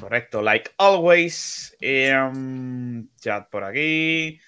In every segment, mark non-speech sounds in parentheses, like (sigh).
correcto, like always. Em, chat por aquí.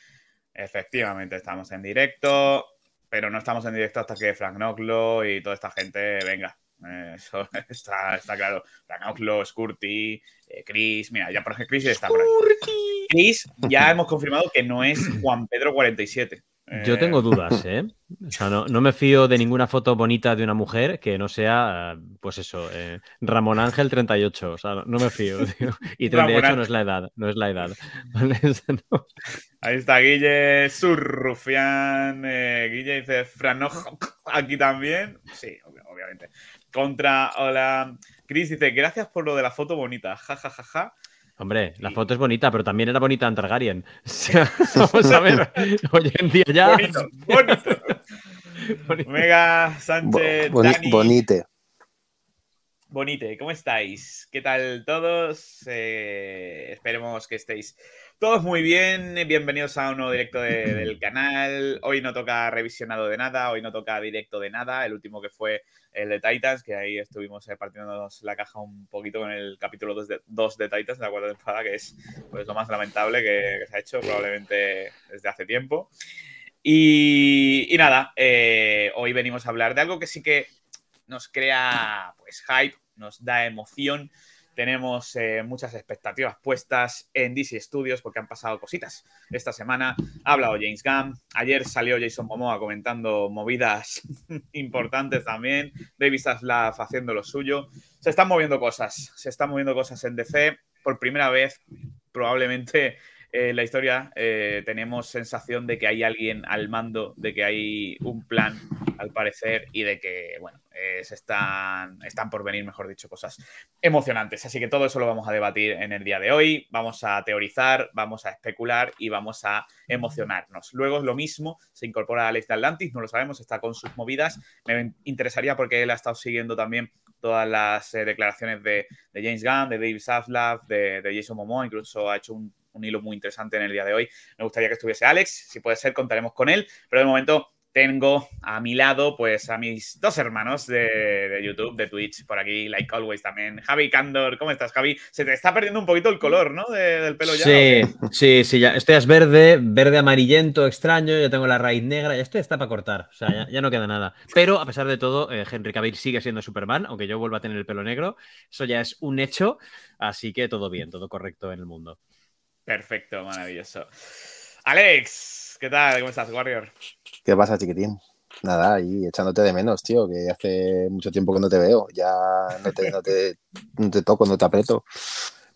Efectivamente, estamos en directo, pero no estamos en directo hasta que Frank Noclo y toda esta gente venga. Eh, eso (laughs) está, claro. Frank Noclo, Scurti, eh, Chris. Mira, ya por ejemplo, Chris está por aquí. Chris, ya hemos confirmado que no es Juan Pedro 47. Yo eh, tengo dudas, (laughs) ¿eh? O sea, no, me fío de ninguna foto bonita de una mujer que no sea, pues eso, eh, Ramón Ángel 38. O sea, no me fío. Tío. (laughs) Y 38 no es la edad, no es la edad. (laughs) Ahí está Guille Surrufián. Eh, Guille dice Franojo aquí también. Sí, obviamente. Contra, hola. Cris dice, gracias por lo de la foto bonita. Ja, ja, ja, ja. Hombre, la foto es bonita, pero también era bonita en Targaryen. (laughs) (laughs) vamos a ver. Hoy en día ya. Bonito, bonito. (laughs) Omega, Sánchez, Dani. Bonite. Bonite, ¿cómo estáis? ¿Qué tal todos? Eh, esperemos que estéis todos muy bien, bienvenidos a un nuevo directo del canal. Hoy no toca revisionado de nada, hoy no toca directo de nada. El último que fue el de Titans, que ahí estuvimos eh, partiendo la caja un poquito con el capítulo 2 de, 2 de Titans de la cuarta temporada, que es pues, lo más lamentable que, se ha hecho probablemente desde hace tiempo. Y, nada, eh, hoy venimos a hablar de algo que sí que nos crea pues hype, nos da emoción tenemos eh, muchas expectativas puestas en DC Studios porque han pasado cositas esta semana. Ha hablado James Gunn, ayer salió Jason Momoa comentando movidas (laughs) importantes también, David Zaslav haciendo lo suyo. Se están moviendo cosas, se están moviendo cosas en DC por primera vez probablemente eh, la historia, eh, tenemos sensación de que hay alguien al mando, de que hay un plan, al parecer, y de que, bueno, eh, se están, están por venir, mejor dicho, cosas emocionantes. Así que todo eso lo vamos a debatir en el día de hoy, vamos a teorizar, vamos a especular y vamos a emocionarnos. Luego, es lo mismo, se incorpora Alex de Atlantis, no lo sabemos, está con sus movidas. Me interesaría porque él ha estado siguiendo también todas las declaraciones de, James Gunn, de David Saflav, de, de Jason Momoa, incluso ha hecho un un hilo muy interesante en el día de hoy. Me gustaría que estuviese Alex, si puede ser, contaremos con él, pero de momento tengo a mi lado pues a mis dos hermanos de, YouTube, de Twitch, por aquí, like always también. Javi Candor, ¿cómo estás, Javi? Se te está perdiendo un poquito el color, ¿no? del pelo ya. Sí, sí, sí, ya. Esto es verde, verde amarillento, extraño, yo tengo la raíz negra, Y esto está para cortar, o sea, ya, no queda nada. Pero a pesar de todo, eh, Henry Cavill sigue siendo Superman, aunque yo vuelva a tener el pelo negro, eso ya es un hecho, así que todo bien, todo correcto en el mundo. Perfecto, maravilloso. Alex, ¿qué tal? ¿Cómo estás, Warrior? ¿Qué pasa, chiquitín? Nada, ahí echándote de menos, tío, que hace mucho tiempo que no te veo. Ya no te, te, toco, no te apreto.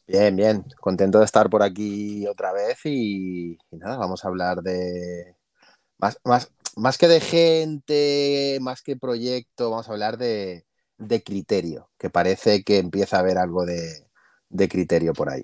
Bien, bien. Contento de estar por aquí otra vez y, nada, vamos a hablar de. Más, que de gente, más que proyecto, vamos a hablar de, criterio, que parece que empieza a haber algo de criterio por ahí.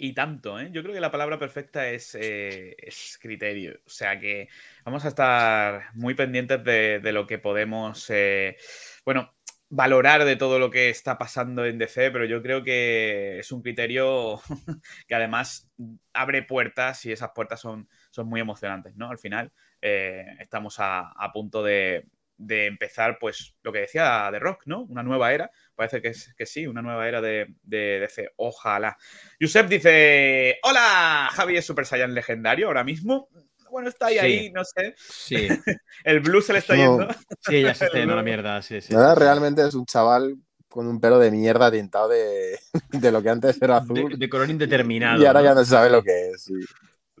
Y tanto, ¿eh? Yo creo que la palabra perfecta eh, es, criterio. O sea que vamos a estar muy pendientes de, lo que podemos, eh, bueno, valorar de todo lo que está pasando en DC, pero yo creo que es un criterio (laughs) que además abre puertas y esas puertas son, son muy emocionantes, ¿no? Al final eh, estamos a punto de, de empezar, pues, lo que decía de Rock, ¿no? Una nueva era. Parece que, es, que sí, una nueva era de, de, Ojalá. Yusef dice: Hola, Javi es Super Saiyan legendario ahora mismo. Bueno, está ahí, ahí no sé. Sí. (laughs) El blue se le está yendo. Sí, ya se está (laughs) yendo la mierda. Sí, sí, realmente es un chaval con un pelo de mierda tintado de, (laughs) lo que antes era azul. De, color indeterminado. Y ahora ya no se sabe lo que es. Sí.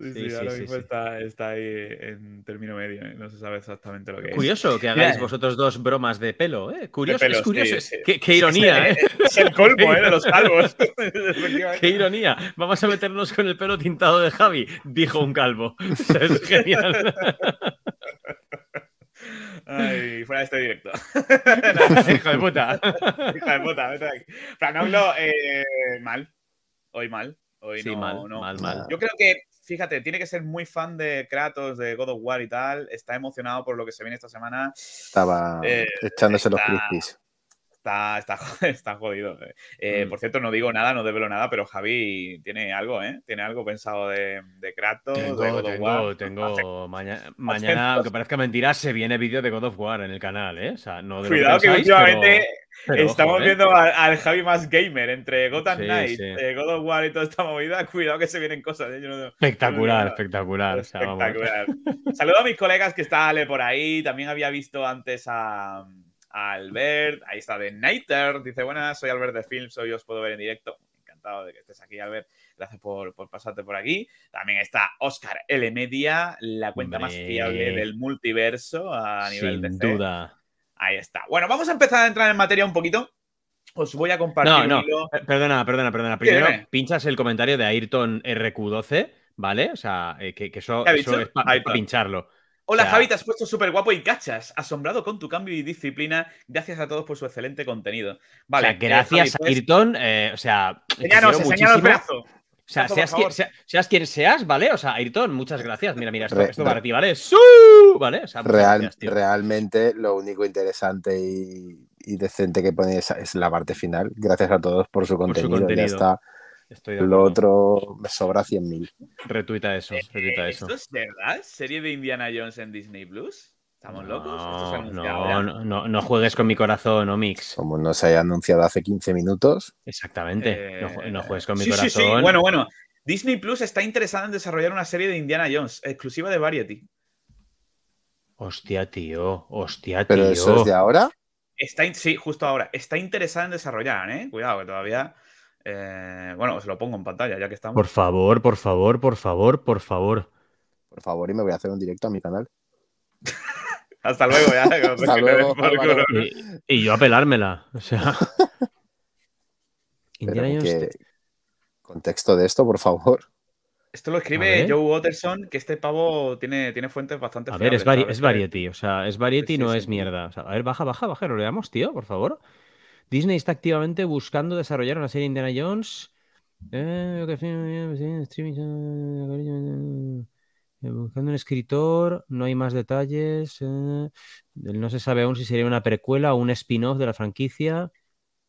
Sí, sí, ahora mismo está, ahí en término medio, ¿eh? no se sabe exactamente lo que es. Curioso que hagáis eh. vosotros dos bromas de pelo, ¿eh? Curioso, es curioso. Qué, ironía, (laughs) es, ¿eh? Es el colmo, ¿eh? De los (laughs) calvos. (laughs) qué ironía. Vamos a meternos con el pelo tintado de Javi, dijo un calvo. es genial. Ay, fuera de este directo. hijo de puta. hijo de puta, vete no eh, mal. Hoy mal. Hoy ni no, mal, no. mal. Yo creo que fíjate, tiene que ser muy fan de Kratos, de God of War y tal. Está emocionado por lo que se viene esta semana. Estaba eh, echándose los crispies. Está, está, (laughs) jodido. Eh. Eh, mm. Por cierto, no digo nada, no develo nada, pero Javi tiene algo, ¿eh? Tiene algo pensado de, Kratos. Tengo, tengo, tengo (laughs) mañana, que aunque parezca mentira, se viene vídeo de God of War en el canal, ¿eh? O sea, no de Cuidado que, últimamente estamos eh. viendo al, Javi más gamer entre Gotham Knight, God of War y toda esta movida. (laughs) Cuidado que se vienen cosas. ¿eh? espectacular, espectacular. Saludo a mis colegas que está por ahí. También había visto antes a Albert, ahí está The Nighter, dice, buenas, soy Albert de Films, hoy os puedo ver en directo. Encantado de que estés aquí, Albert. Gracias por, pasarte por aquí. También está Oscar L. Media, la cuenta más fiable del multiverso a nivel de... Sin duda. Ahí está. Bueno, vamos a empezar a entrar en materia un poquito. Os voy a compartir. No, no, eh, perdona, perdona, perdona. Primero pinchas el comentario de Ayrton RQ12, ¿vale? O sea, eh, que, que eso, es para pincharlo. Hola Javi, te has puesto súper guapo y cachas. Asombrado con tu cambio y disciplina. Gracias a todos por su excelente contenido. Vale. gracias, Ayrton. o sea, enseñanos, enseñanos O sea, seas quien, seas ¿vale? O sea, Ayrton, muchas gracias. Mira, mira, esto, esto para ti, ¿vale? ¿Vale? O realmente lo único interesante y, decente que ponéis es la parte final. Gracias a todos por su contenido. Por su contenido. Ya está. Lo otro me sobra 100.000. Retuita eso, eh, retuita eso. ¿Esto es verdad? ¿Serie de Indiana Jones en Disney Plus? ¿Estamos locos? no, no, no, juegues con mi corazón, Omix. Como no se haya anunciado hace 15 minutos. Exactamente. Eh, no, juegues con mi corazón. Sí, sí. Bueno, bueno. Disney Plus está interesada en desarrollar una serie de Indiana Jones, exclusiva de Variety. Hostia, tío. Hostia, tío. ¿Pero eso es de ahora? Está, sí, justo ahora. Está interesada en desarrollar, ¿eh? Cuidado, que todavía. Eh, bueno, os lo pongo en pantalla, ya que estamos. Por favor, por favor, por favor, por favor. Por favor, y me voy a hacer un directo a mi canal. (laughs) Hasta luego, ya. (laughs) Hasta luego, y, yo a pelármela. O sea. (laughs) Contexto de esto, por favor. Esto lo escribe Joe Watterson, que este pavo tiene, tiene fuentes bastante A ver, es, variety, o sea, es variety, y no es mierda. a ver, baja, baja, baja, lo leamos, tío, por favor. Disney está activamente buscando desarrollar una serie de Indiana Jones. Eh, buscando un escritor, no hay más detalles. Eh, no se sabe aún si sería una precuela o un spin-off de la franquicia.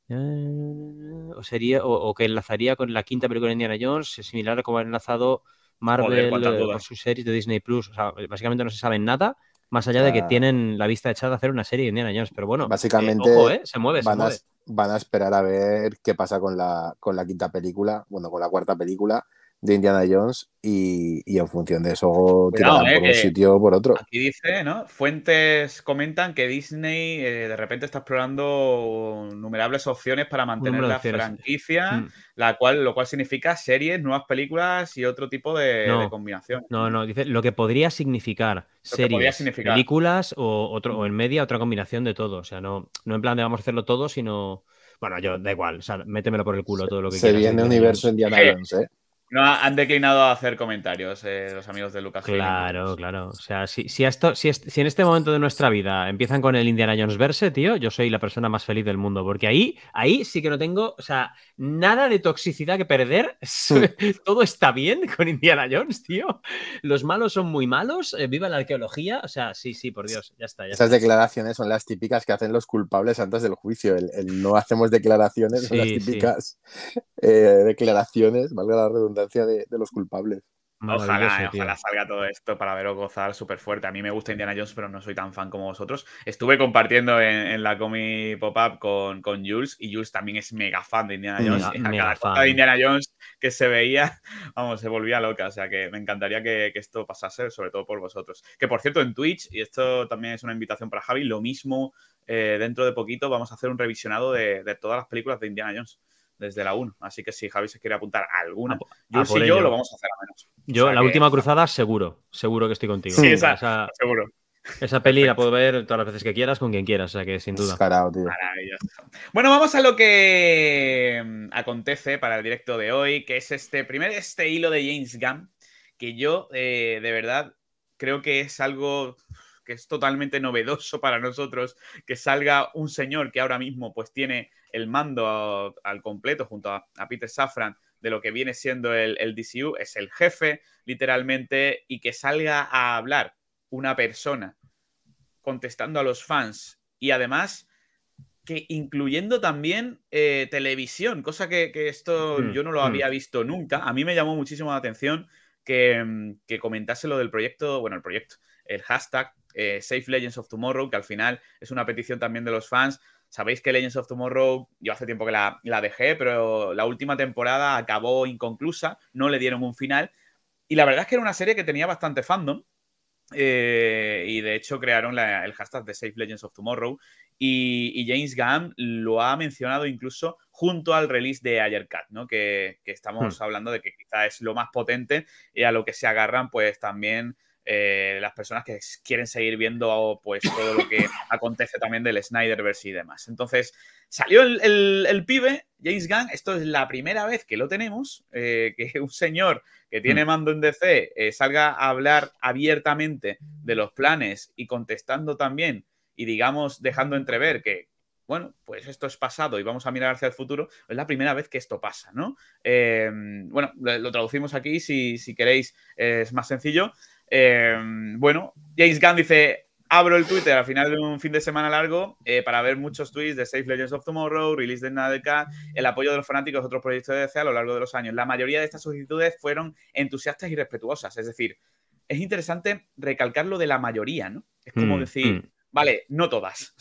Eh, o sería o, que enlazaría con la quinta película de Indiana Jones, similar a como ha enlazado Marvel con sus series de Disney Plus. O sea, básicamente no se sabe nada más allá de que tienen la vista echada a hacer una serie en Indiana años pero bueno, básicamente eh, eh, se mueve, van, A, van a esperar a ver qué pasa con la, con la quinta película, bueno, con la cuarta película, de Indiana Jones y, en función de eso tirarán por eh, un sitio o por otro. Aquí dice, ¿no? Fuentes comentan que Disney eh, de repente está explorando numerables opciones para mantener la franquicia, la cual, lo cual significa series, nuevas películas y otro tipo de, combinación. No, no, dice lo que podría significar series, películas o, otro, o en media otra combinación de todo. O sea, no, no en plan de vamos a hacerlo todo, sino... Bueno, yo da igual, o sea, métemelo por el culo todo lo que se quieras. Se viene ¿eh? universo Indiana Jones, ¿eh? No, han declinado a hacer comentarios eh, los amigos de Lucas. Claro, claro. O sea, si, si, esto, si, en este momento de nuestra vida empiezan con el Indiana Jones verse, tío, yo soy la persona más feliz del mundo, porque ahí, ahí sí que no tengo, o sea, nada de toxicidad que perder. (laughs) Todo está bien con Indiana Jones, tío. Los malos son muy malos. Eh, viva la arqueología. O sea, sí, sí, por Dios, ya está. Esas declaraciones son las típicas que hacen los culpables antes del juicio. El, no hacemos declaraciones son las típicas eh, declaraciones, valga la redundancia de, los culpables. Eh, ojalá, salga todo esto para verlo gozar súper fuerte. A mí me gusta Indiana Jones, pero no soy tan fan como vosotros. Estuve compartiendo en, la Comic Pop-Up con, con, Jules y Jules también es mega fan de Indiana Jones. A cada de Indiana Jones que se veía, (laughs) vamos, se volvía loca. O sea que me encantaría que, esto pasase, sobre todo por vosotros. Que por cierto, en Twitch, y esto también es una invitación para Javi, lo mismo eh, dentro de poquito vamos a hacer un revisionado de todas las películas de Indiana Jones desde la 1. Así que si Javi se quiere apuntar a alguna, así yo yo lo vamos a hacer a menos. Yo, la última cruzada, seguro, seguro que estoy contigo. Sí, esa, seguro. Esa peli la puedo ver todas las veces que quieras, con quien quieras, o sea que sin duda. Bueno, vamos a lo que mm, acontece para el directo de hoy, que es este primer este hilo de James Gunn, que yo eh, de verdad creo que es algo que es totalmente novedoso para nosotros que salga un señor que ahora mismo pues tiene el mando al completo junto a, Peter Safran de lo que viene siendo el, DCU, es el jefe literalmente, y que salga a hablar una persona contestando a los fans y además que incluyendo también eh, televisión, cosa que, esto mm, yo no lo mm. había visto nunca. A mí me llamó muchísimo la atención que, mm, que comentase lo del proyecto, bueno, el proyecto, el hashtag eh, Safe Legends of Tomorrow, que al final es una petición también de los fans. Sabéis que Legends of Tomorrow, yo hace tiempo que la, dejé, pero la última temporada acabó inconclusa, no le dieron un final. Y la verdad es que era una serie que tenía bastante fandom. Eh, y de hecho crearon el hashtag de Safe Legends of Tomorrow. Y, James Gunn lo ha mencionado incluso junto al release de Ayer ¿no? Que, estamos hmm. hablando de que quizá es lo más potente y a lo que se agarran, pues también eh, las personas que quieren seguir viendo pues todo lo que (coughs) acontece también del Snyderverse y demás. Entonces, salió el, pibe, James Gunn, esto es la primera vez que lo tenemos, eh, que un señor que tiene mm. mando en DC eh, salga a hablar abiertamente de los planes y contestando también y digamos dejando entrever que, bueno, pues esto es pasado y vamos a mirar hacia el futuro, es la primera vez que esto pasa, ¿no? bueno, lo traducimos aquí si, si queréis, es más sencillo. Em, bueno, James Gunn dice, abro el Twitter al final de un fin de semana largo eh, para ver muchos tweets de Safe Legends of Tomorrow, Release de Nada el apoyo de los fanáticos de otros proyectos de DC a lo largo de los años. La mayoría de estas solicitudes fueron entusiastas y respetuosas. Es decir, es interesante recalcar lo de la mayoría, ¿no? Es como mm, decir, mm. Vale, no todas.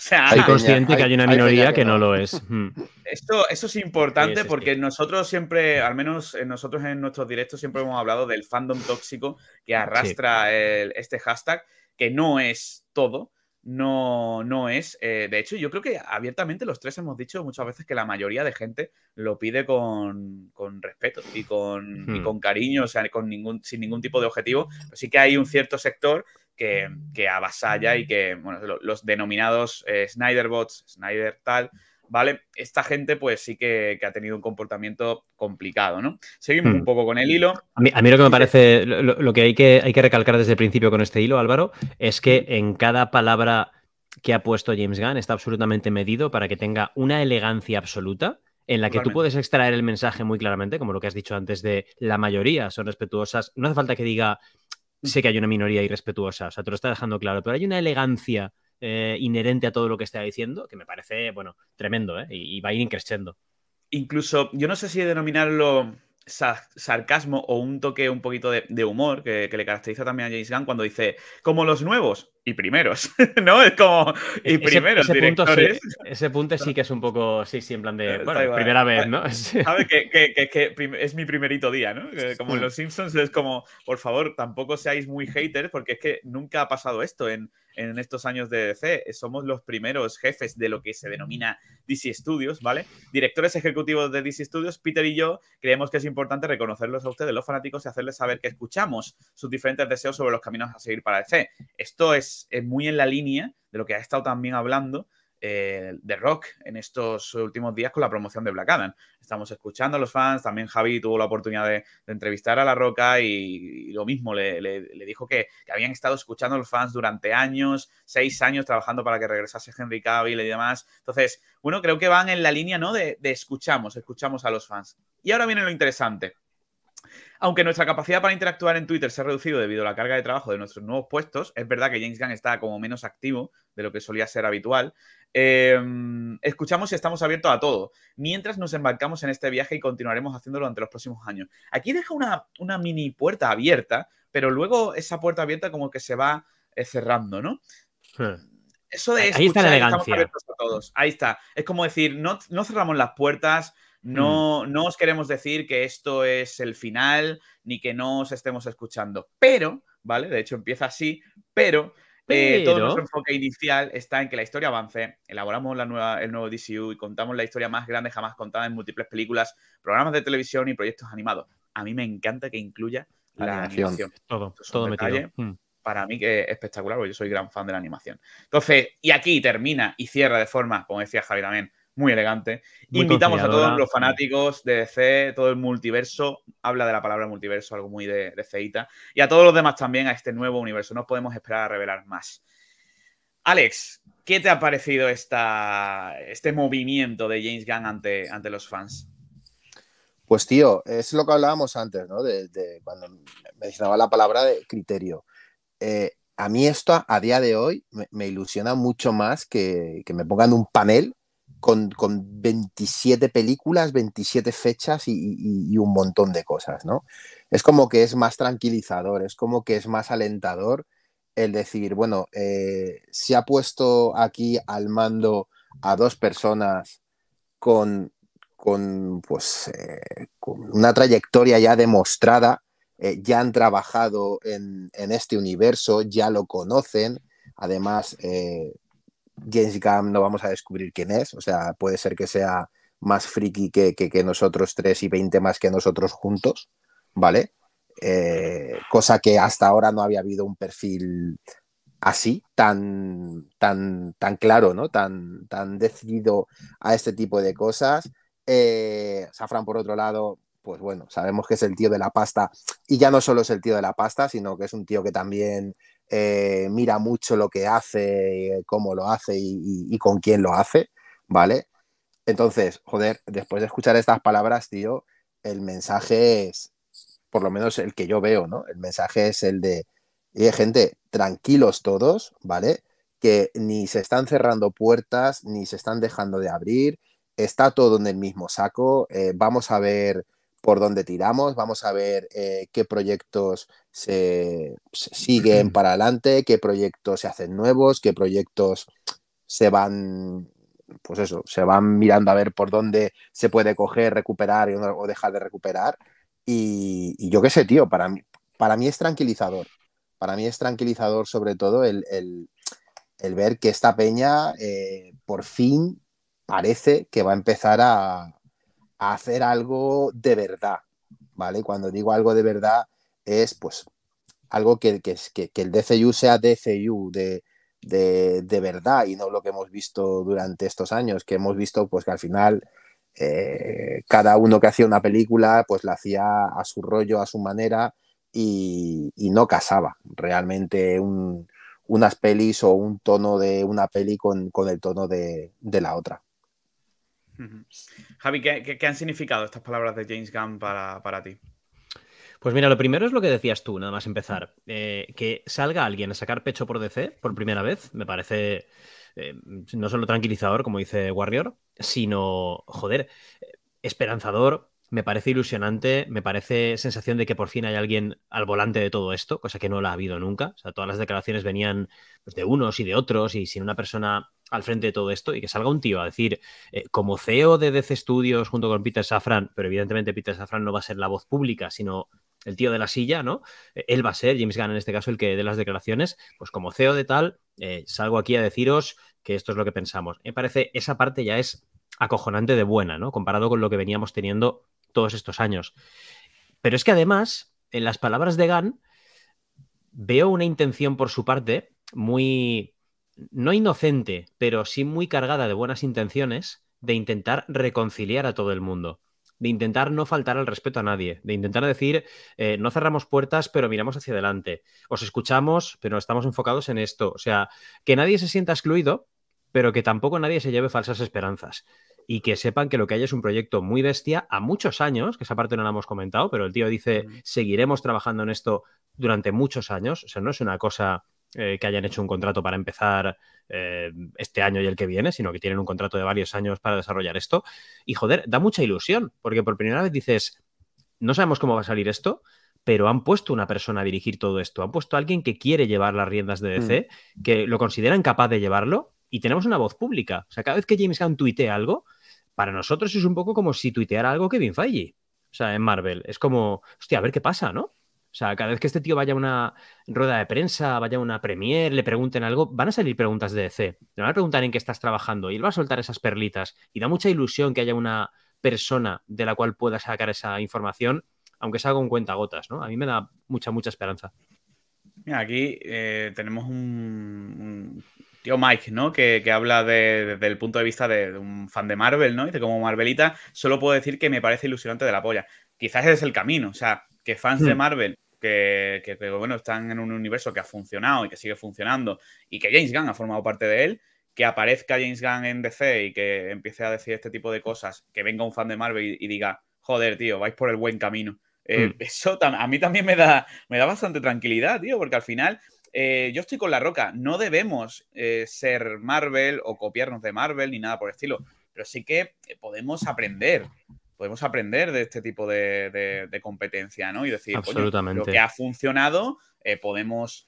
O consciente que hay una minoría que, no. lo es. Hmm. Esto, es importante porque nosotros siempre, al menos nosotros en nuestros directos, siempre hemos hablado del fandom tóxico que arrastra este hashtag, que no es todo. No, no es. Eh, de hecho, yo creo que abiertamente los tres hemos dicho muchas veces que la mayoría de gente lo pide con, respeto y con, y hmm. con cariño, o sea, con ningún, sin ningún tipo de objetivo. Sí que hay un cierto sector que, que avasalla y que, bueno, los denominados eh, Snyderbots, Snyder tal, ¿vale? Esta gente, pues sí que, ha tenido un comportamiento complicado, ¿no? Seguimos un hmm. poco con el hilo. A mí, lo que me parece, lo, que, hay que hay que recalcar desde el principio con este hilo, Álvaro, es que hmm. en cada palabra que ha puesto James Gunn está absolutamente medido para que tenga una elegancia absoluta en la que tú puedes extraer el mensaje muy claramente, como lo que has dicho antes de la mayoría son respetuosas. No hace falta que diga sé que hay una minoría irrespetuosa, o sea, te lo está dejando claro, pero hay una elegancia eh, inherente a todo lo que está diciendo que me parece, bueno, tremendo, ¿eh? Y, va a ir increciendo. Incluso, yo no sé si denominarlo sarcasmo o un toque un poquito de, humor que, le caracteriza también a James Gunn cuando dice, como los nuevos y primeros, (laughs) ¿no? Es como, y e-, primeros ese Punto sí, ese punto sí que es un poco, sí, sí, en plan de, eh, primera vez, ¿no? (laughs) que, que, es mi primerito día, ¿no? Como en mm. Los Simpsons es como, por favor, tampoco seáis muy haters porque es que nunca ha pasado esto en en estos años de DC. Eh, somos los primeros jefes de lo que se denomina DC Studios, ¿vale? Directores ejecutivos de DC Studios, Peter y yo creemos que es importante reconocerlos a ustedes, los fanáticos, y hacerles saber que escuchamos sus diferentes deseos sobre los caminos a seguir para DC. Esto es, es muy en la línea de lo que ha estado también hablando eh, de rock en estos últimos días con la promoción de Black Adam. Estamos escuchando a los fans, también Javi tuvo la oportunidad de, entrevistar a La Roca y, lo mismo, le, dijo que, habían estado escuchando a los fans durante años, seis años trabajando para que regresase Henry Cavill y demás. Entonces, bueno, creo que van en la línea, ¿no? De, de escuchamos, escuchamos a los fans. Y ahora viene lo interesante. Aunque nuestra capacidad para interactuar en Twitter se ha reducido debido a la carga de trabajo de nuestros nuevos puestos, es verdad que James Gunn está como menos activo de lo que solía ser habitual. Em, escuchamos y estamos abiertos a todo, mientras nos embarcamos en este viaje y continuaremos haciéndolo durante los próximos años. Aquí deja una, mini puerta abierta, pero luego esa puerta abierta como que se va eh, cerrando, ¿no? Hmm. Eso de Ahí está la elegancia. a todos. Ahí está. Es como decir, no, no cerramos las puertas, Mm. No, os queremos decir que esto es el final ni que no os estemos escuchando, pero, ¿vale? De hecho empieza así, pero eh, todo nuestro enfoque inicial está en que la historia avance, elaboramos la nueva, el nuevo DCU y contamos la historia más grande jamás contada en múltiples películas, programas de televisión y proyectos animados. A mí me encanta que incluya la, animación. Todo, me todo mm. Para mí que es espectacular, porque yo soy gran fan de la animación. Entonces, y aquí termina y cierra de forma, como decía Javier también, muy elegante. Invitamos a todos los fanáticos de DC, todo el multiverso, habla de la palabra multiverso, algo muy de, de y a todos los demás también a este nuevo universo. No podemos esperar a revelar más. Alex, ¿qué te ha parecido esta, este movimiento de James Gunn ante, ante los fans? Pues tío, es lo que hablábamos antes, ¿no? De, cuando mencionaba la palabra de criterio. Eh, a mí esto a día de hoy me, ilusiona mucho más que, que, me pongan un panel con, 27 películas, 27 fechas y, un montón de cosas, ¿no? Es como que es más tranquilizador, es como que es más alentador el decir, bueno, eh, se ha puesto aquí al mando a dos personas con, con, pues, eh, una trayectoria ya demostrada, eh, ya han trabajado en, en, este universo, ya lo conocen, además James Gunn no vamos a descubrir quién es, o sea, puede ser que sea más friki que, nosotros tres y 20 más que nosotros juntos, ¿vale? Eh, cosa que hasta ahora no había habido un perfil así, tan, tan, tan claro, ¿no? Tan, tan decidido a este tipo de cosas. Eh, Safran, por otro lado, pues bueno, sabemos que es el tío de la pasta y ya no solo es el tío de la pasta, sino que es un tío que también eh, mira mucho lo que hace, eh, cómo lo hace y, con quién lo hace, ¿vale? Entonces, joder, después de escuchar estas palabras, tío, el mensaje es, por lo menos el que yo veo, ¿no? El mensaje es el de, y gente, tranquilos todos, ¿vale? Que ni se están cerrando puertas, ni se están dejando de abrir, está todo en el mismo saco, eh, vamos a ver por dónde tiramos, vamos a ver eh, qué proyectos se, siguen (clears throat) para adelante, qué proyectos se hacen nuevos, qué proyectos se van, pues eso, se van mirando a ver por dónde se puede coger, recuperar o dejar de recuperar. Y, yo qué sé, tío, para mí, para mí es tranquilizador. Para mí es tranquilizador sobre todo el, ver que esta peña eh, por fin parece que va a empezar a, hacer algo de verdad, ¿vale? Cuando digo algo de verdad es pues algo que, que, que el DCU sea DCU de, de, de, verdad y no lo que hemos visto durante estos años, que hemos visto pues que al final eh, cada uno que hacía una película pues la hacía a su rollo, a su manera y, no casaba realmente unas pelis o un tono de una peli con, con el tono de, de la otra. Javi, ¿qué, han significado estas palabras de James Gunn para, ti? Pues mira, lo primero es lo que decías tú, nada más empezar. Eh, que salga alguien a sacar pecho por DC por primera vez, me parece eh, no solo tranquilizador, como dice Warrior, sino, joder, eh, esperanzador, me parece ilusionante, me parece sensación de que por fin hay alguien al volante de todo esto, cosa que no la ha habido nunca. O sea, todas las declaraciones venían pues, de unos y de otros y sin una persona al frente de todo esto y que salga un tío a decir, eh, como CEO de DC Studios junto con Peter Safran, pero evidentemente Peter Safran no va a ser la voz pública, sino el tío de la silla, ¿no? Eh, él va a ser, James Gunn en este caso, el que dé las declaraciones, pues como CEO de tal, eh, salgo aquí a deciros que esto es lo que pensamos. Me parece, esa parte ya es acojonante de buena, ¿no? Comparado con lo que veníamos teniendo todos estos años. Pero es que además, en las palabras de Gan veo una intención por su parte muy, no inocente, pero sí muy cargada de buenas intenciones de intentar reconciliar a todo el mundo, de intentar no faltar al respeto a nadie, de intentar decir, eh, no cerramos puertas, pero miramos hacia adelante, os escuchamos, pero estamos enfocados en esto, o sea, que nadie se sienta excluido, pero que tampoco nadie se lleve falsas esperanzas y que sepan que lo que hay es un proyecto muy bestia a muchos años, que esa parte no la hemos comentado, pero el tío dice, seguiremos trabajando en esto durante muchos años, o sea, no es una cosa eh, que hayan hecho un contrato para empezar eh, este año y el que viene, sino que tienen un contrato de varios años para desarrollar esto. Y joder, da mucha ilusión, porque por primera vez dices, no sabemos cómo va a salir esto, pero han puesto una persona a dirigir todo esto, han puesto a alguien que quiere llevar las riendas de DC, mm. que lo consideran capaz de llevarlo, y tenemos una voz pública. O sea, cada vez que James Gunn tuitea algo, para nosotros es un poco como si tuiteara algo Kevin Feige. O sea, en Marvel. Es como, hostia, a ver qué pasa, ¿no? O sea, cada vez que este tío vaya a una rueda de prensa, vaya a una premiere, le pregunten algo, van a salir preguntas de DC. Le van a preguntar en qué estás trabajando y él va a soltar esas perlitas. Y da mucha ilusión que haya una persona de la cual pueda sacar esa información, aunque sea con cuentagotas, ¿no? A mí me da mucha, mucha esperanza. Mira, aquí eh, tenemos un, tío Mike, ¿no? Que, habla desde el punto de vista de, un fan de Marvel, ¿no? Y de como Marvelita, solo puedo decir que me parece ilusionante de la polla. Quizás ese es el camino, o sea, que fans de hmm. Marvel que, que, bueno, están en un universo que ha funcionado y que sigue funcionando y que James Gunn ha formado parte de él, que aparezca James Gunn en DC y que empiece a decir este tipo de cosas, que venga un fan de Marvel y, diga, joder, tío, vais por el buen camino. Eh, hmm. Eso a mí también me da, me da bastante tranquilidad, tío, porque al final eh, yo estoy con la roca. No debemos eh, ser Marvel o copiarnos de Marvel ni nada por el estilo, pero sí que eh, podemos aprender. Podemos aprender de este tipo de, competencia, ¿no? Y decir, lo que ha funcionado, podemos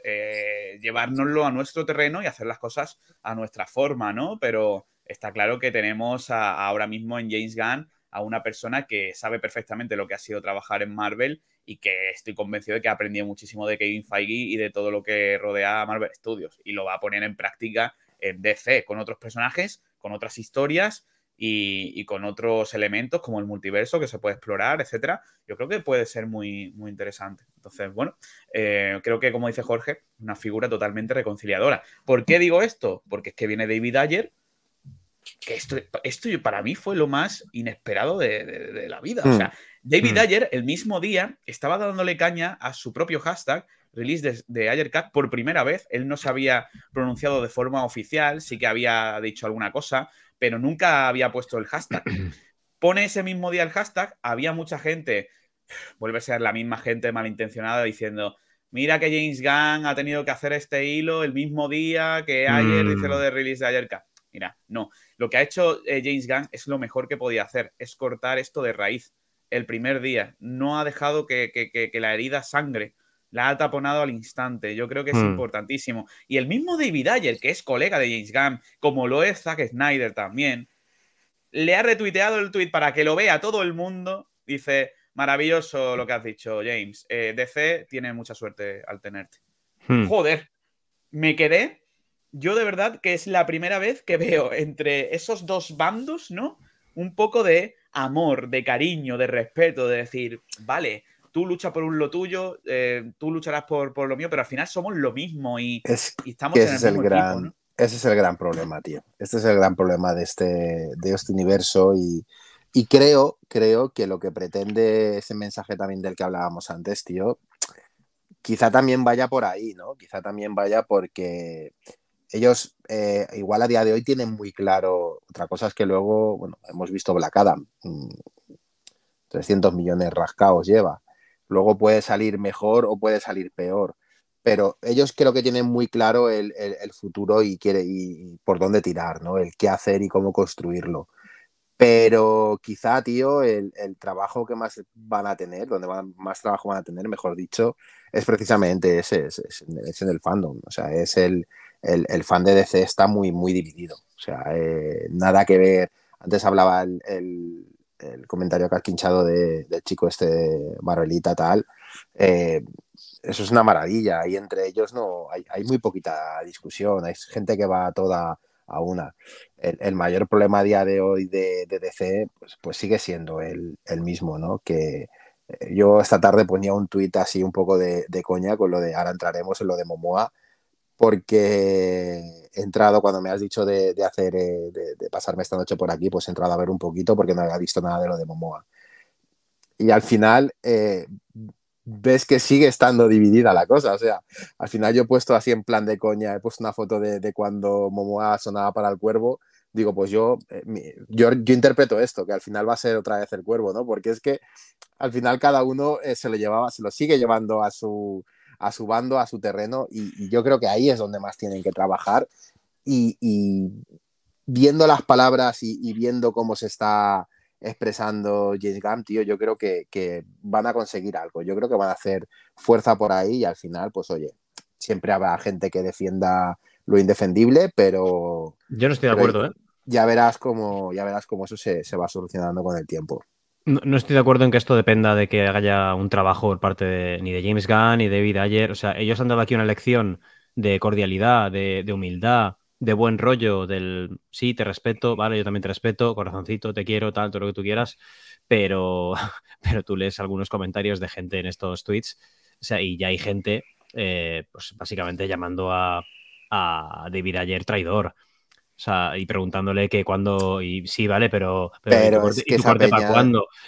llevárnoslo a nuestro terreno y hacer las cosas a nuestra forma, ¿no? Pero está claro que tenemos ahora mismo en James Gunn a una persona que sabe perfectamente lo que ha sido trabajar en Marvel y que estoy convencido de que ha aprendido muchísimo de Kevin Feige y de todo lo que rodea a Marvel Studios y lo va a poner en práctica en DC con otros personajes, con otras historias y, con otros elementos como el multiverso que se puede explorar, etcétera. Yo creo que puede ser muy, muy interesante. Entonces, bueno, eh, creo que como dice Jorge, una figura totalmente reconciliadora. ¿Por qué digo esto? Porque es que viene David Ayer que esto, para mí fue lo más inesperado de, la vida. Hmm. David hmm. Ayer el mismo día estaba dándole caña a su propio hashtag release de, Ayercat por primera vez. Él no se había pronunciado de forma oficial, sí que había dicho alguna cosa, pero nunca había puesto el hashtag. (clears throat) Pone ese mismo día el hashtag, había mucha gente, vuelve a ser la misma gente malintencionada diciendo, mira que James Gunn ha tenido que hacer este hilo el mismo día que ayer dice lo hmm. de release de Ayercat mira, no. Lo que ha hecho eh, James Gunn es lo mejor que podía hacer, es cortar esto de raíz el primer día. No ha dejado que, la herida sangre. La ha taponado al instante. Yo creo que es hmm. importantísimo. Y el mismo David Ayer, que es colega de James Gunn, como lo es Zack Snyder también, le ha retuiteado el tweet para que lo vea todo el mundo. Dice, maravilloso lo que has dicho, James. Eh, DC tiene mucha suerte al tenerte. Hmm. Joder, me quedé yo de verdad que es la primera vez que veo entre esos dos bandos, ¿no? Un poco de amor, de cariño, de respeto, de decir, vale, tú luchas por lo tuyo, eh, tú lucharás por, lo mío, pero al final somos lo mismo y, estamos en el, es el gran, Ese es el gran problema, tío. Este es el gran problema de este, de este universo y, y creo, creo que lo que pretende ese mensaje también del que hablábamos antes, tío, quizá también vaya por ahí, ¿no? Quizá también vaya porque ellos eh, igual a día de hoy tienen muy claro, otra cosa es que luego, bueno, hemos visto Black Adam, 300 mm, millones rascados lleva, luego puede salir mejor o puede salir peor, pero ellos creo que tienen muy claro el, el, futuro y, quiere, y por dónde tirar, ¿no? El qué hacer y cómo construirlo. Pero quizá, tío, el, trabajo que más van a tener, donde más trabajo van a tener, mejor dicho, es precisamente ese, es en el fandom. O sea, es el, el, fan de DC está muy, muy dividido. O sea, eh, nada que ver. Antes hablaba el, comentario que has quinchado de, del chico este, Marvelita, tal. Eh, eso es una maravilla. Y entre ellos no hay, muy poquita discusión. Hay gente que va toda a una. El, mayor problema a día de hoy de, DC pues, pues, sigue siendo el, mismo, ¿no? Que eh, yo esta tarde ponía un tuit así un poco de, de, coña con lo de ahora entraremos en lo de Momoa porque he entrado, cuando me has dicho de, hacer, eh, de, pasarme esta noche por aquí, pues he entrado a ver un poquito porque no había visto nada de lo de Momoa. Y al final eh, ves que sigue estando dividida la cosa. O sea, al final yo he puesto así en plan de coña, he puesto una foto de, cuando Momoa sonaba para el cuervo. Digo, pues eh, yo, yo, interpreto esto, que al final va a ser otra vez el cuervo, ¿no? Porque es que al final cada uno se lo llevaba, se lo sigue llevando a su, a su bando, a su terreno, y, yo creo que ahí es donde más tienen que trabajar. Y, viendo las palabras y, viendo cómo se está expresando James Gunn, yo creo que, van a conseguir algo. Yo creo que van a hacer fuerza por ahí y al final, pues oye, siempre habrá gente que defienda lo indefendible, pero... Yo no estoy de acuerdo, ¿eh? Ya verás cómo, ya verás cómo eso se, se va solucionando con el tiempo. No, estoy de acuerdo en que esto dependa de que haya un trabajo por parte ni de James Gunn ni de David Ayer. O sea, ellos han dado aquí una lección de cordialidad, de, humildad, de buen rollo, del sí, te respeto, vale, yo también te respeto, corazoncito, te quiero, tal, todo lo que tú quieras. Pero, (laughs) tú lees algunos comentarios de gente en estos tweets. O sea, y ya hay gente, eh, pues básicamente llamando a, a David Ayer traidor. O sea, y preguntándole que cuándo, y sí, vale, pero, pero, ¿y tu, para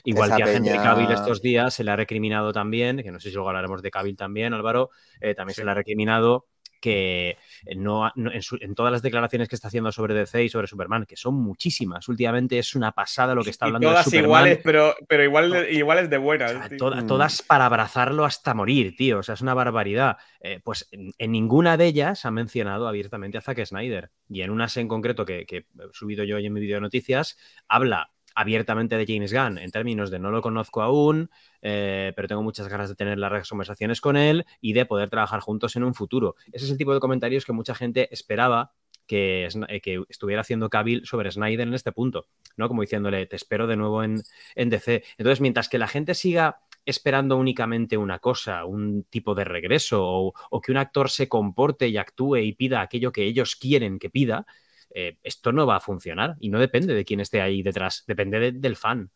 Igual que a gente de Cabil estos días se le ha recriminado también, que no sé si luego hablaremos de Cabil también, Álvaro, eh, también se le ha recriminado que no, en, todas las declaraciones que está haciendo sobre DC y sobre Superman, que son muchísimas, últimamente es una pasada lo que está hablando. todas iguales, pero, pero igual, iguales de buenas. Mm. todas para abrazarlo hasta morir, tío, o sea, es una barbaridad. Eh, pues en, ninguna de ellas ha mencionado abiertamente a Zack Snyder. Y en unas en concreto que, que he subido yo hoy en mi video de noticias, habla abiertamente de James Gunn, en términos de no lo conozco aún, eh, pero tengo muchas ganas de tener largas conversaciones con él y de poder trabajar juntos en un futuro. Ese es el tipo de comentarios que mucha gente esperaba que, eh, que, estuviera haciendo cabil sobre Snyder en este punto, ¿no? Como diciéndole, te espero de nuevo en, DC. Entonces, mientras que la gente siga esperando únicamente una cosa, un tipo de regreso, o, o, que un actor se comporte y actúe y pida aquello que ellos quieren que pida, eh, esto no va a funcionar y no depende de quién esté ahí detrás, depende del fan.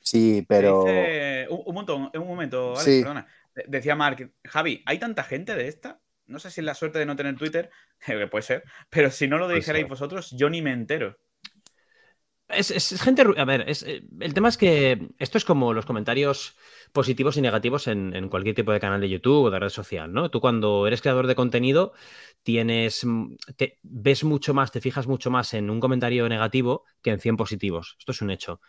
Sí, pero... un, un momento, Alex, perdona. decía Mark, Javi, ¿hay tanta gente de esta? No sé si es la suerte de no tener Twitter, que (laughs) eh, puede ser, pero si no lo dijerais vosotros, yo ni me entero. Es, es, gente. A ver, es, eh, el tema es que esto es como los comentarios positivos y negativos en, cualquier tipo de canal de YouTube o de red social, ¿no? Tú cuando eres creador de contenido tienes, mm, ves mucho más, te fijas mucho más en un comentario negativo que en 100 positivos. Esto es un hecho.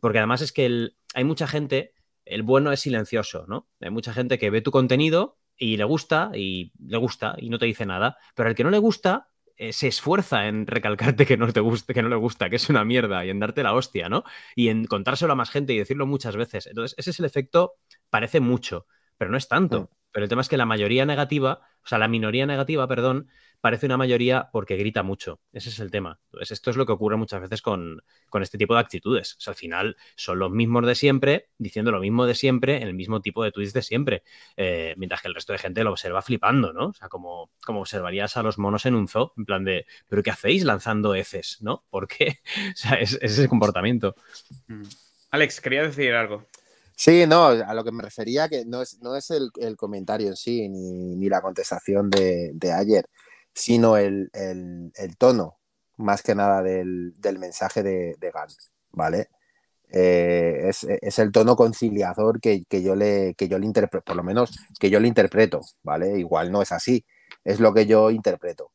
Porque además es que hay mucha gente, el bueno es silencioso, ¿no? Hay mucha gente que ve tu contenido y le gusta y le gusta y no te dice nada, pero el que no le gusta eh, se esfuerza en recalcarte que no te guste, que no le gusta, que es una mierda y en darte la hostia, ¿no? Y en contárselo a más gente y decirlo muchas veces. Entonces, ese es el efecto, parece mucho, pero no es tanto. Mm. Pero el tema es que la mayoría negativa, o sea, la minoría negativa, perdón, parece una mayoría porque grita mucho. Ese es el tema. Entonces, esto es lo que ocurre muchas veces con, este tipo de actitudes. O sea, al final son los mismos de siempre, diciendo lo mismo de siempre, en el mismo tipo de tweets de siempre. Eh, mientras que el resto de gente lo observa flipando, ¿no? O sea, como, como observarías a los monos en un zoo, en plan de, ¿pero qué hacéis lanzando heces, no? ¿Por qué? (laughs) O sea, es, es ese comportamiento. Mm. Alex, quería decir algo. Sí, no, a lo que me refería que no es, no es el, comentario en sí, ni, la contestación de, ayer, sino el, tono, más que nada, del, mensaje de, de Gantz, ¿vale? Eh, es, el tono conciliador que, yo le, que yo le interpreto, por lo menos que yo le interpreto, ¿vale? Igual no es así, es lo que yo interpreto.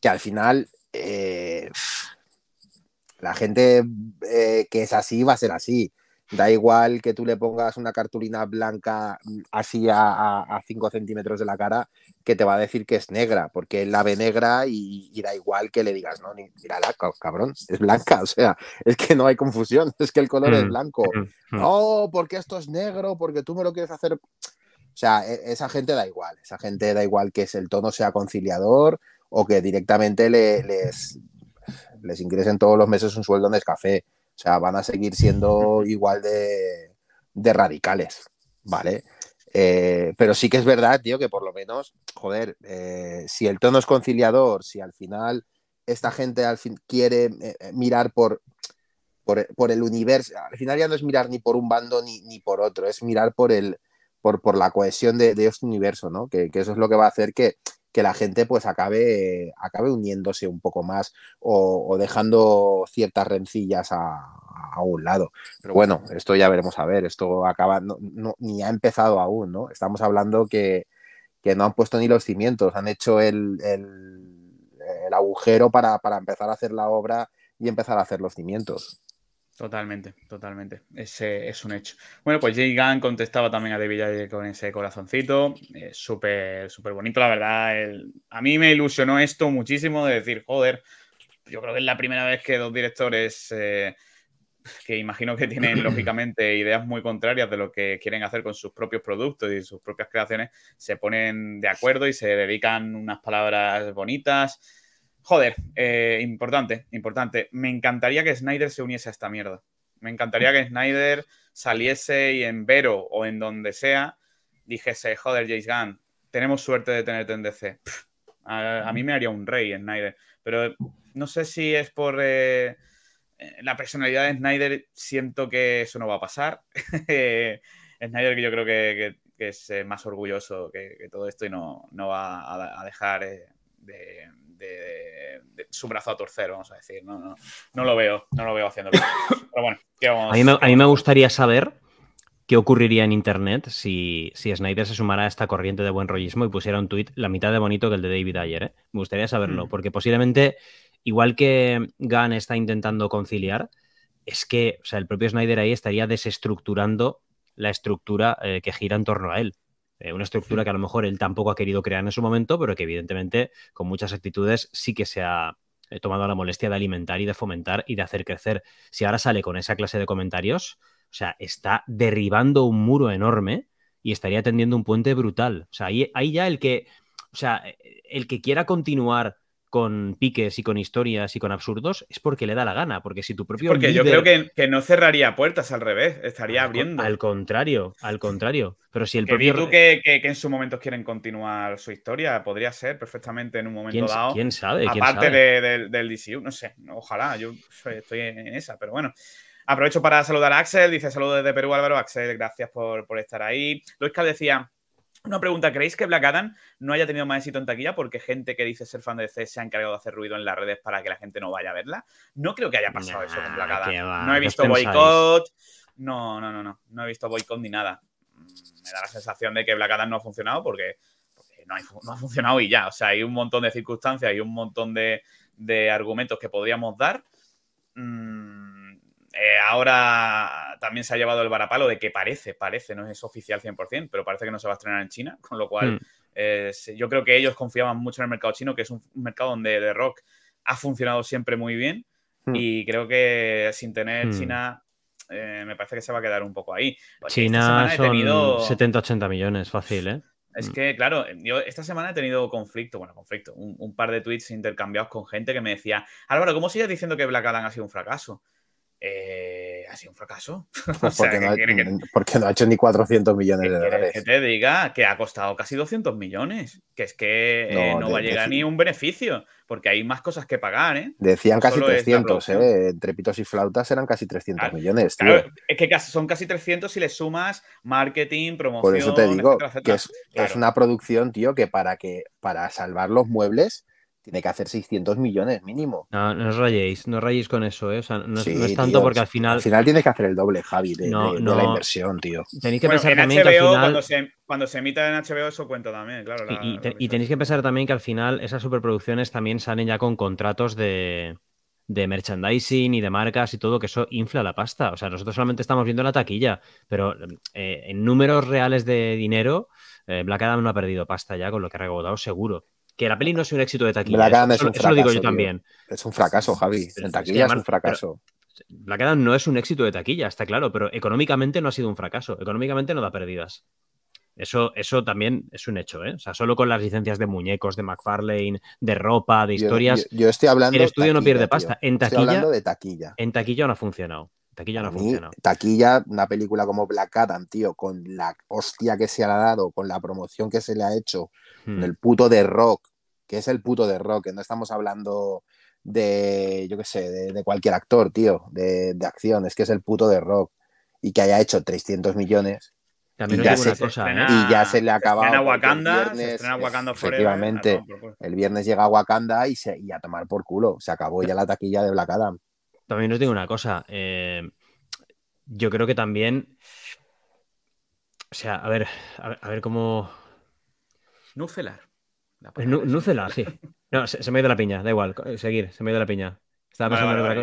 Que al final eh, la gente eh, que es así va a ser así. Da igual que tú le pongas una cartulina blanca mm, así a 5 centímetros de la cara, que te va a decir que es negra, porque él la ve negra y, da igual que le digas, no, mírala, cabrón, es blanca, (laughs) o sea, es que no hay confusión, (laughs) es que el color es mm, blanco. Oh, No, porque esto es negro, porque tú me lo quieres hacer. O sea, e, esa gente da igual, esa gente da igual que el tono sea conciliador o que directamente les, ingresen todos los meses un sueldo en café. O sea, van a seguir siendo igual de, radicales, ¿vale? Eh, pero sí que es verdad, tío, que por lo menos, joder, eh, si el tono es conciliador, si al final esta gente al fin quiere eh, mirar por, por, el universo, al final ya no es mirar ni por un bando ni, por otro, es mirar por el por, la cohesión de, este universo, ¿no? que, eso es lo que va a hacer que, que la gente pues acabe, acabe uniéndose un poco más o, dejando ciertas rencillas a, un lado. Pero bueno, esto ya veremos a ver, esto acaba, ni ha empezado aún, ¿no? Estamos hablando que, no han puesto ni los cimientos, han hecho el, el agujero para, para empezar a hacer la obra y empezar a hacer los cimientos. Totalmente, totalmente. Ese es un hecho. Bueno, pues Jay Gunn contestaba también a David con ese corazoncito. Eh, súper, súper bonito, la verdad. a mí me ilusionó esto muchísimo de decir, joder, yo creo que es la primera vez que dos directores eh, que imagino que tienen (clears throat) lógicamente ideas muy contrarias de lo que quieren hacer con sus propios productos y sus propias creaciones, se ponen de acuerdo y se dedican unas palabras bonitas Joder, eh, importante, importante. Me encantaría que Snyder se uniese a esta mierda. Me encantaría que Snyder saliese y en Vero o en donde sea dijese, joder, Jace Gunn, tenemos suerte de tenerte en DC. a, mí me haría un rey Snyder, pero no sé si es por eh, eh, la personalidad de Snyder, siento que eso no va a pasar. (laughs) Snyder que yo creo que, es más orgulloso que, todo esto y no, va a, dejar de, de, su brazo a torcer, vamos a decir. No, no, lo veo, no lo veo haciendo. Pero bueno, A, mí me, gustaría saber qué ocurriría en Internet si, si, Snyder se sumara a esta corriente de buen rollismo y pusiera un tuit la mitad de bonito que el de David ayer. ¿eh? Me gustaría saberlo, mm. porque posiblemente, igual que Gunn está intentando conciliar, es que o sea, el propio Snyder ahí estaría desestructurando la estructura eh, que gira en torno a él. Eh, una estructura que a lo mejor él tampoco ha querido crear en su momento, pero que evidentemente con muchas actitudes sí que se ha eh, tomado la molestia de alimentar y de fomentar y de hacer crecer. Si ahora sale con esa clase de comentarios, o sea, está derribando un muro enorme y estaría tendiendo un puente brutal. O sea, ahí, ahí ya el que, o sea, el que quiera continuar con piques y con historias y con absurdos es porque le da la gana, porque si tu propio... Porque yo creo que, no cerraría puertas, al revés, estaría abriendo. Al contrario, al contrario. Pero si el que propio... Tú que, en su momento quieren continuar su historia, podría ser perfectamente en un momento dado. ¿Quién sabe? ¿Quién aparte sabe? del DCU, no sé, ojalá, yo estoy en esa, pero bueno. Aprovecho para saludar a Axel, dice saludos desde Perú, Álvaro. Axel, gracias por, estar ahí. Luisca decía, una pregunta, ¿creéis que Black Adam no haya tenido más éxito en taquilla porque gente que dice ser fan de C se ha encargado de hacer ruido en las redes para que la gente no vaya a verla? No creo que haya pasado eso con Black Adam. no he visto boicot. No, no, no, no. No he visto boicot ni nada. Mm, me da la sensación de que Black Adam no ha funcionado porque, no, ha funcionado y ya. O sea, hay un montón de circunstancias y un montón de, argumentos que podríamos dar. Mm, eh, ahora también se ha llevado el varapalo de que parece, parece, no es oficial 100%, pero parece que no se va a estrenar en China, (laughs) con lo cual hmm. eh, yo creo que ellos confiaban mucho en el mercado chino, que es un mercado donde The Rock ha funcionado siempre muy bien hmm. y creo que sin tener hmm. China eh, me parece que se va a quedar un poco ahí. China son tenido... 70-80 millones, fácil, ¿eh? Es que, claro, yo esta semana he tenido conflicto, bueno, conflicto, un, par de tweets intercambiados con gente que me decía, Álvaro, ¿cómo sigues diciendo que Black Adam ha sido un fracaso? Eh, ha sido un fracaso. (laughs) Pues mm, porque, no ha, hecho ni 400 millones de dólares. Que te diga que ha costado casi 200 millones, que es que eh, no, va a llegar ni un beneficio, porque hay más cosas que pagar. ¿eh? Decían casi 300, entre pitos y flautas eran casi 300 millones. es que son casi 300 si le sumas marketing, promoción. Por eso te digo que es, es, una producción, tío, que para, que para salvar los muebles tiene que hacer 600 millones mínimo. No, os rayéis, no os rayéis con eso, ¿eh? no, es tanto porque al final... Al final tienes que hacer el doble, Javi, de, la inversión, tío. Tenéis que pensar también que Cuando se, emita en HBO eso cuenta también, claro. y, tenéis que pensar también que al final esas superproducciones también salen ya con contratos de, merchandising y de marcas y todo, que eso infla la pasta. O sea, nosotros solamente estamos viendo la taquilla, pero eh, en números reales de dinero... Eh, Black Adam no ha perdido pasta ya con lo que ha rebotado seguro que la peli no es un éxito de taquilla. eso, es un lo digo yo también. Es un fracaso, Javi. En taquilla es, un fracaso. Black Adam no es un éxito de taquilla, está claro, pero económicamente no ha sido un fracaso. Económicamente no da pérdidas. Eso, eso también es un hecho, ¿eh? O sea, solo con las licencias de muñecos, de McFarlane, de ropa, de historias. Yo, estoy hablando. El estudio no pierde pasta. En taquilla. Estoy hablando de taquilla. En taquilla no ha funcionado. Taquilla no ha funcionado. Taquilla, una película como Black Adam, tío, con la hostia que se le ha dado, con la promoción que se le ha hecho, hmm. el puto de rock, que es el puto de rock, que no estamos hablando de, yo qué sé, de, cualquier actor, tío, de, de acción, es que es el puto de rock y que haya hecho 300 millones. También y, ya se, cosa, ¿eh? y ya se le acaba. Se Wakanda, el Wakanda Efectivamente, el viernes llega a Wakanda y, se, a tomar por culo. Se acabó ya la taquilla de Black Adam. También os digo una cosa. Eh, yo creo que también. O sea, a ver, a ver, cómo. Nufelar. Pues no, se sí. No, se, me ha ido la piña, da igual, seguir, se me ha ido la piña. Estaba ah, pasando el,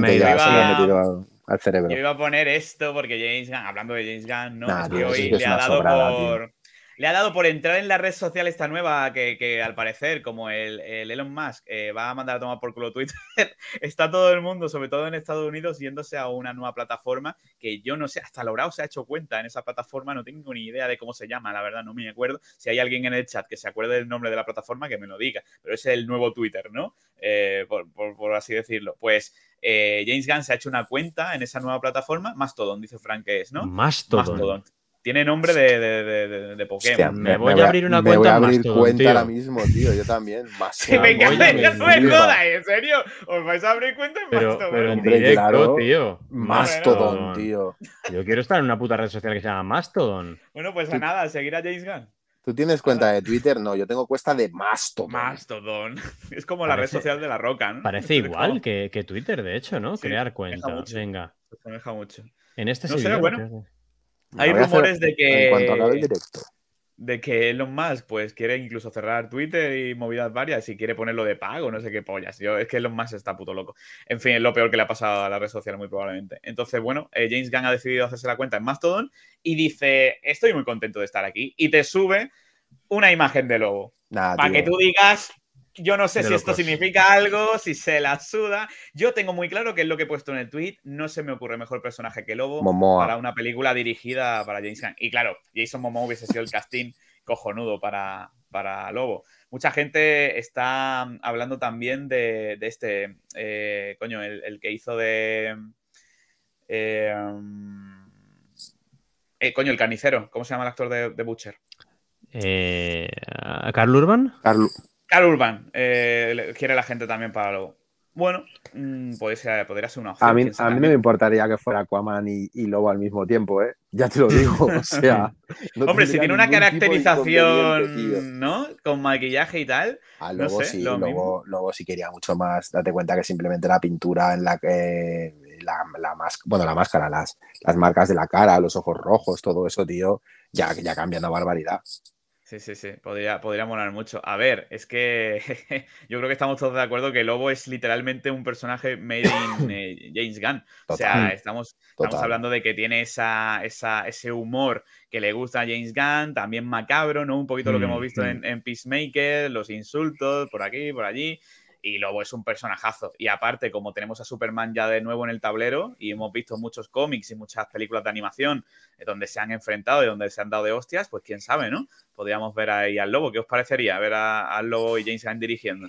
me ha metido al cerebro. Yo iba a poner esto porque James hablando de James Gunn, ¿no? hoy le ha dado por, le ha dado por entrar en la red social esta nueva que, al parecer, como el, Elon Musk eh, va a mandar a tomar por culo Twitter, (laughs) está todo el mundo, sobre todo en Estados Unidos, yéndose a una nueva plataforma que yo no sé, hasta logrado se ha hecho cuenta en esa plataforma, no tengo ni idea de cómo se llama, la verdad no me acuerdo. Si hay alguien en el chat que se acuerde del nombre de la plataforma, que me lo diga, pero es el nuevo Twitter, ¿no? Eh, por, así decirlo. Pues... Eh, James Gunn se ha hecho una cuenta en esa nueva plataforma, Mastodon, dice Frank que es, ¿no? Mastodon. Mastodon. Tiene nombre de, de, de, de Pokémon. me, voy a abrir una me cuenta. Me voy a abrir cuenta ahora mismo, tío. Yo también. (laughs) Mastodon. sí, venga, venga, no me jodas, en serio. Os vais a abrir cuenta en Mastodon. Pero claro, tío. Mastodon, tío. Yo quiero estar en una puta red social que se llama Mastodon. Bueno, pues a nada, seguir a James Gunn. ¿Tú tienes cuenta de Twitter? No, yo tengo cuenta de Mastodon. Mastodon. (laughs) Es como la red social de la roca, ¿no? Parece igual que, que Twitter, de hecho, ¿no? Crear cuenta. Venga. Se maneja mucho. En este no bueno. Hay rumores de que. En cuanto directo. De que Elon Musk, pues, quiere incluso cerrar Twitter y movidas varias y quiere ponerlo de pago, no sé qué pollas. Yo, es que Elon Musk está puto loco. En fin, es lo peor que le ha pasado a la red social, muy probablemente. Entonces, bueno, eh, James Gunn ha decidido hacerse la cuenta en Mastodon y dice: Estoy muy contento de estar aquí. Y te sube una imagen de lobo. para que tú digas, yo no sé si esto significa algo, si se la suda. Yo tengo muy claro que es lo que he puesto en el tweet. No se me ocurre mejor personaje que Lobo para una película dirigida para James Gunn. Y claro, Jason Momoa hubiese sido el casting cojonudo para, para Lobo. Mucha gente está hablando también de, este, eh, coño, el, que hizo de... Em, eh, coño, el carnicero. ¿Cómo se llama el actor de, de Butcher? ¿Carl eh, Urban? Carl, al Urban. Eh, quiere la gente también para Lobo, Bueno, mm, podría, ser una opción. A mí, a mí no me importaría que fuera Aquaman y, Lobo al mismo tiempo, ¿eh? Ya te lo digo, o (laughs) sea... Hombre, si tiene una caracterización, ¿no? Con maquillaje y tal. A Lobo no sé, sí, Lobo, sí quería mucho más. Date cuenta que simplemente la pintura en la que... La, la bueno, la máscara, las, las marcas de la cara, los ojos rojos, todo eso, tío, ya, ya cambiando barbaridad. Sí, sí, sí, podría, molar mucho. A ver, es que (laughs) yo creo que estamos todos de acuerdo que Lobo es literalmente un personaje made in (coughs) eh, James Gunn. o sea, estamos, hablando de que tiene esa, esa, ese humor que le gusta a James Gunn, también macabro, ¿no? Un poquito lo que hemos mm, visto mm. en, en Peacemaker, los insultos por aquí, por allí y Lobo es un personajazo. Y aparte, como tenemos a Superman ya de nuevo en el tablero y hemos visto muchos cómics y muchas películas de animación eh, donde se han enfrentado y donde se han dado de hostias, pues quién sabe, ¿no? Podríamos ver ahí al Lobo. ¿Qué os parecería ver al Lobo y James Gunn dirigiendo?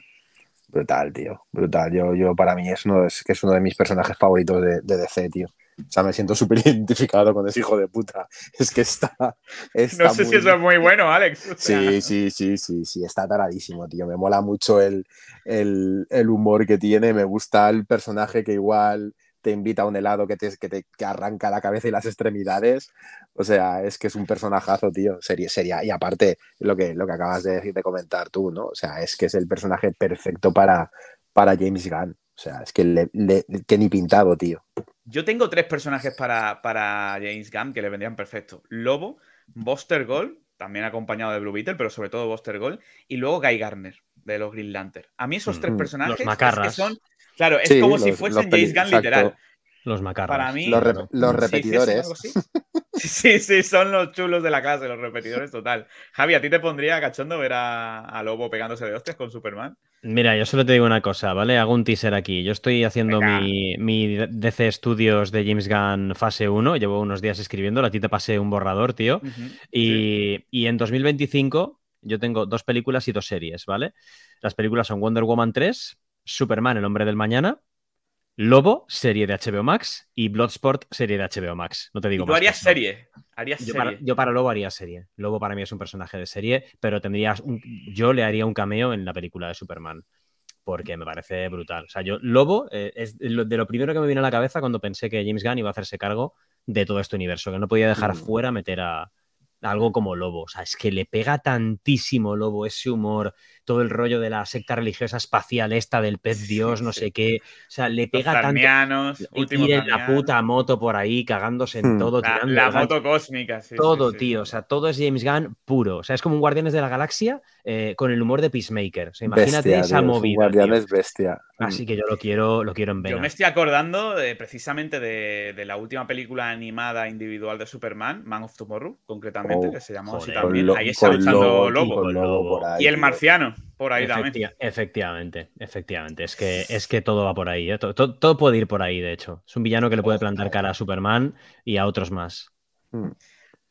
Brutal, tío. Brutal. Yo, yo para mí es uno, es, que es uno de mis personajes favoritos de, de DC, tío. O sea, me siento súper (laughs) identificado con ese hijo de puta. Es que está. no sé si es muy bueno, Alex. Sí, sí, sí, sí, sí, está taradísimo, tío. Me mola mucho el, humor que tiene. Me gusta el personaje que igual te invita a un helado que te, que te arranca la cabeza y las extremidades. O sea, es que es un personajazo, tío. Sería, Y aparte, lo que, lo que acabas de, decir, de comentar tú, ¿no? O sea, es que es el personaje perfecto para, para James Gunn. O sea, es que, le, que ni pintado, tío. Yo tengo tres personajes para, para James Gunn que le vendrían perfecto. Lobo, Buster Gold, también acompañado de Blue Beetle, pero sobre todo Buster Gold, y luego Guy Garner, de los Green Lantern. A mí esos tres mm, mm, personajes son... Claro, es como si fuesen James Gunn literal. Los macarros. Para mí, los, repetidores. (laughs) ¿Sí, sí, son los chulos de la clase, los repetidores, total. Javi, ¿a ti te pondría cachondo ver a, Lobo pegándose de hostias con Superman? Mira, yo solo te digo una cosa, ¿vale? Hago un teaser aquí. Yo estoy haciendo mi, mi, DC Studios de James Gunn fase 1. Llevo unos días escribiéndolo. A ti te pasé un borrador, tío. y, y en 2025 yo tengo dos películas y dos series, ¿vale? Las películas son Wonder Woman 3, Superman, el hombre del mañana, Lobo, serie de HBO Max y Bloodsport, serie de HBO Max. No te digo ¿Y tú harías serie. yo, Para, Lobo haría serie. Lobo para mí es un personaje de serie, pero tendrías yo le haría un cameo en la película de Superman. Porque me parece brutal. O sea, yo, Lobo eh, es de lo, primero que me vino a la cabeza cuando pensé que James Gunn iba a hacerse cargo de todo este universo, que no podía dejar mm. fuera meter a, a algo como Lobo. O sea, es que le pega tantísimo Lobo ese humor, todo el rollo de la secta religiosa espacial esta del pez Dios, no sé qué. O sea, le pega tanto. Y la puta moto por ahí, cagándose en hmm. todo. La, moto cósmica, sí. Todo, tío. O sea, todo es James Gunn puro. O sea, es como un Guardianes de la Galaxia eh, con el humor de Peacemaker. O sea, imagínate esa movida. Guardianes bestia. Así mm. que yo lo quiero, lo quiero en vena. Yo me estoy acordando precisamente de, la última película animada individual de Superman, Man of Tomorrow, concretamente, oh, que se llamó así también. ahí está luchando Lobo. y el marciano por ahí Efectivamente, efectivamente. Es que, es que todo va por ahí. ¿eh? Todo, puede ir por ahí, de hecho. Es un villano que le puede plantar cara a Superman y a otros más. Hmm.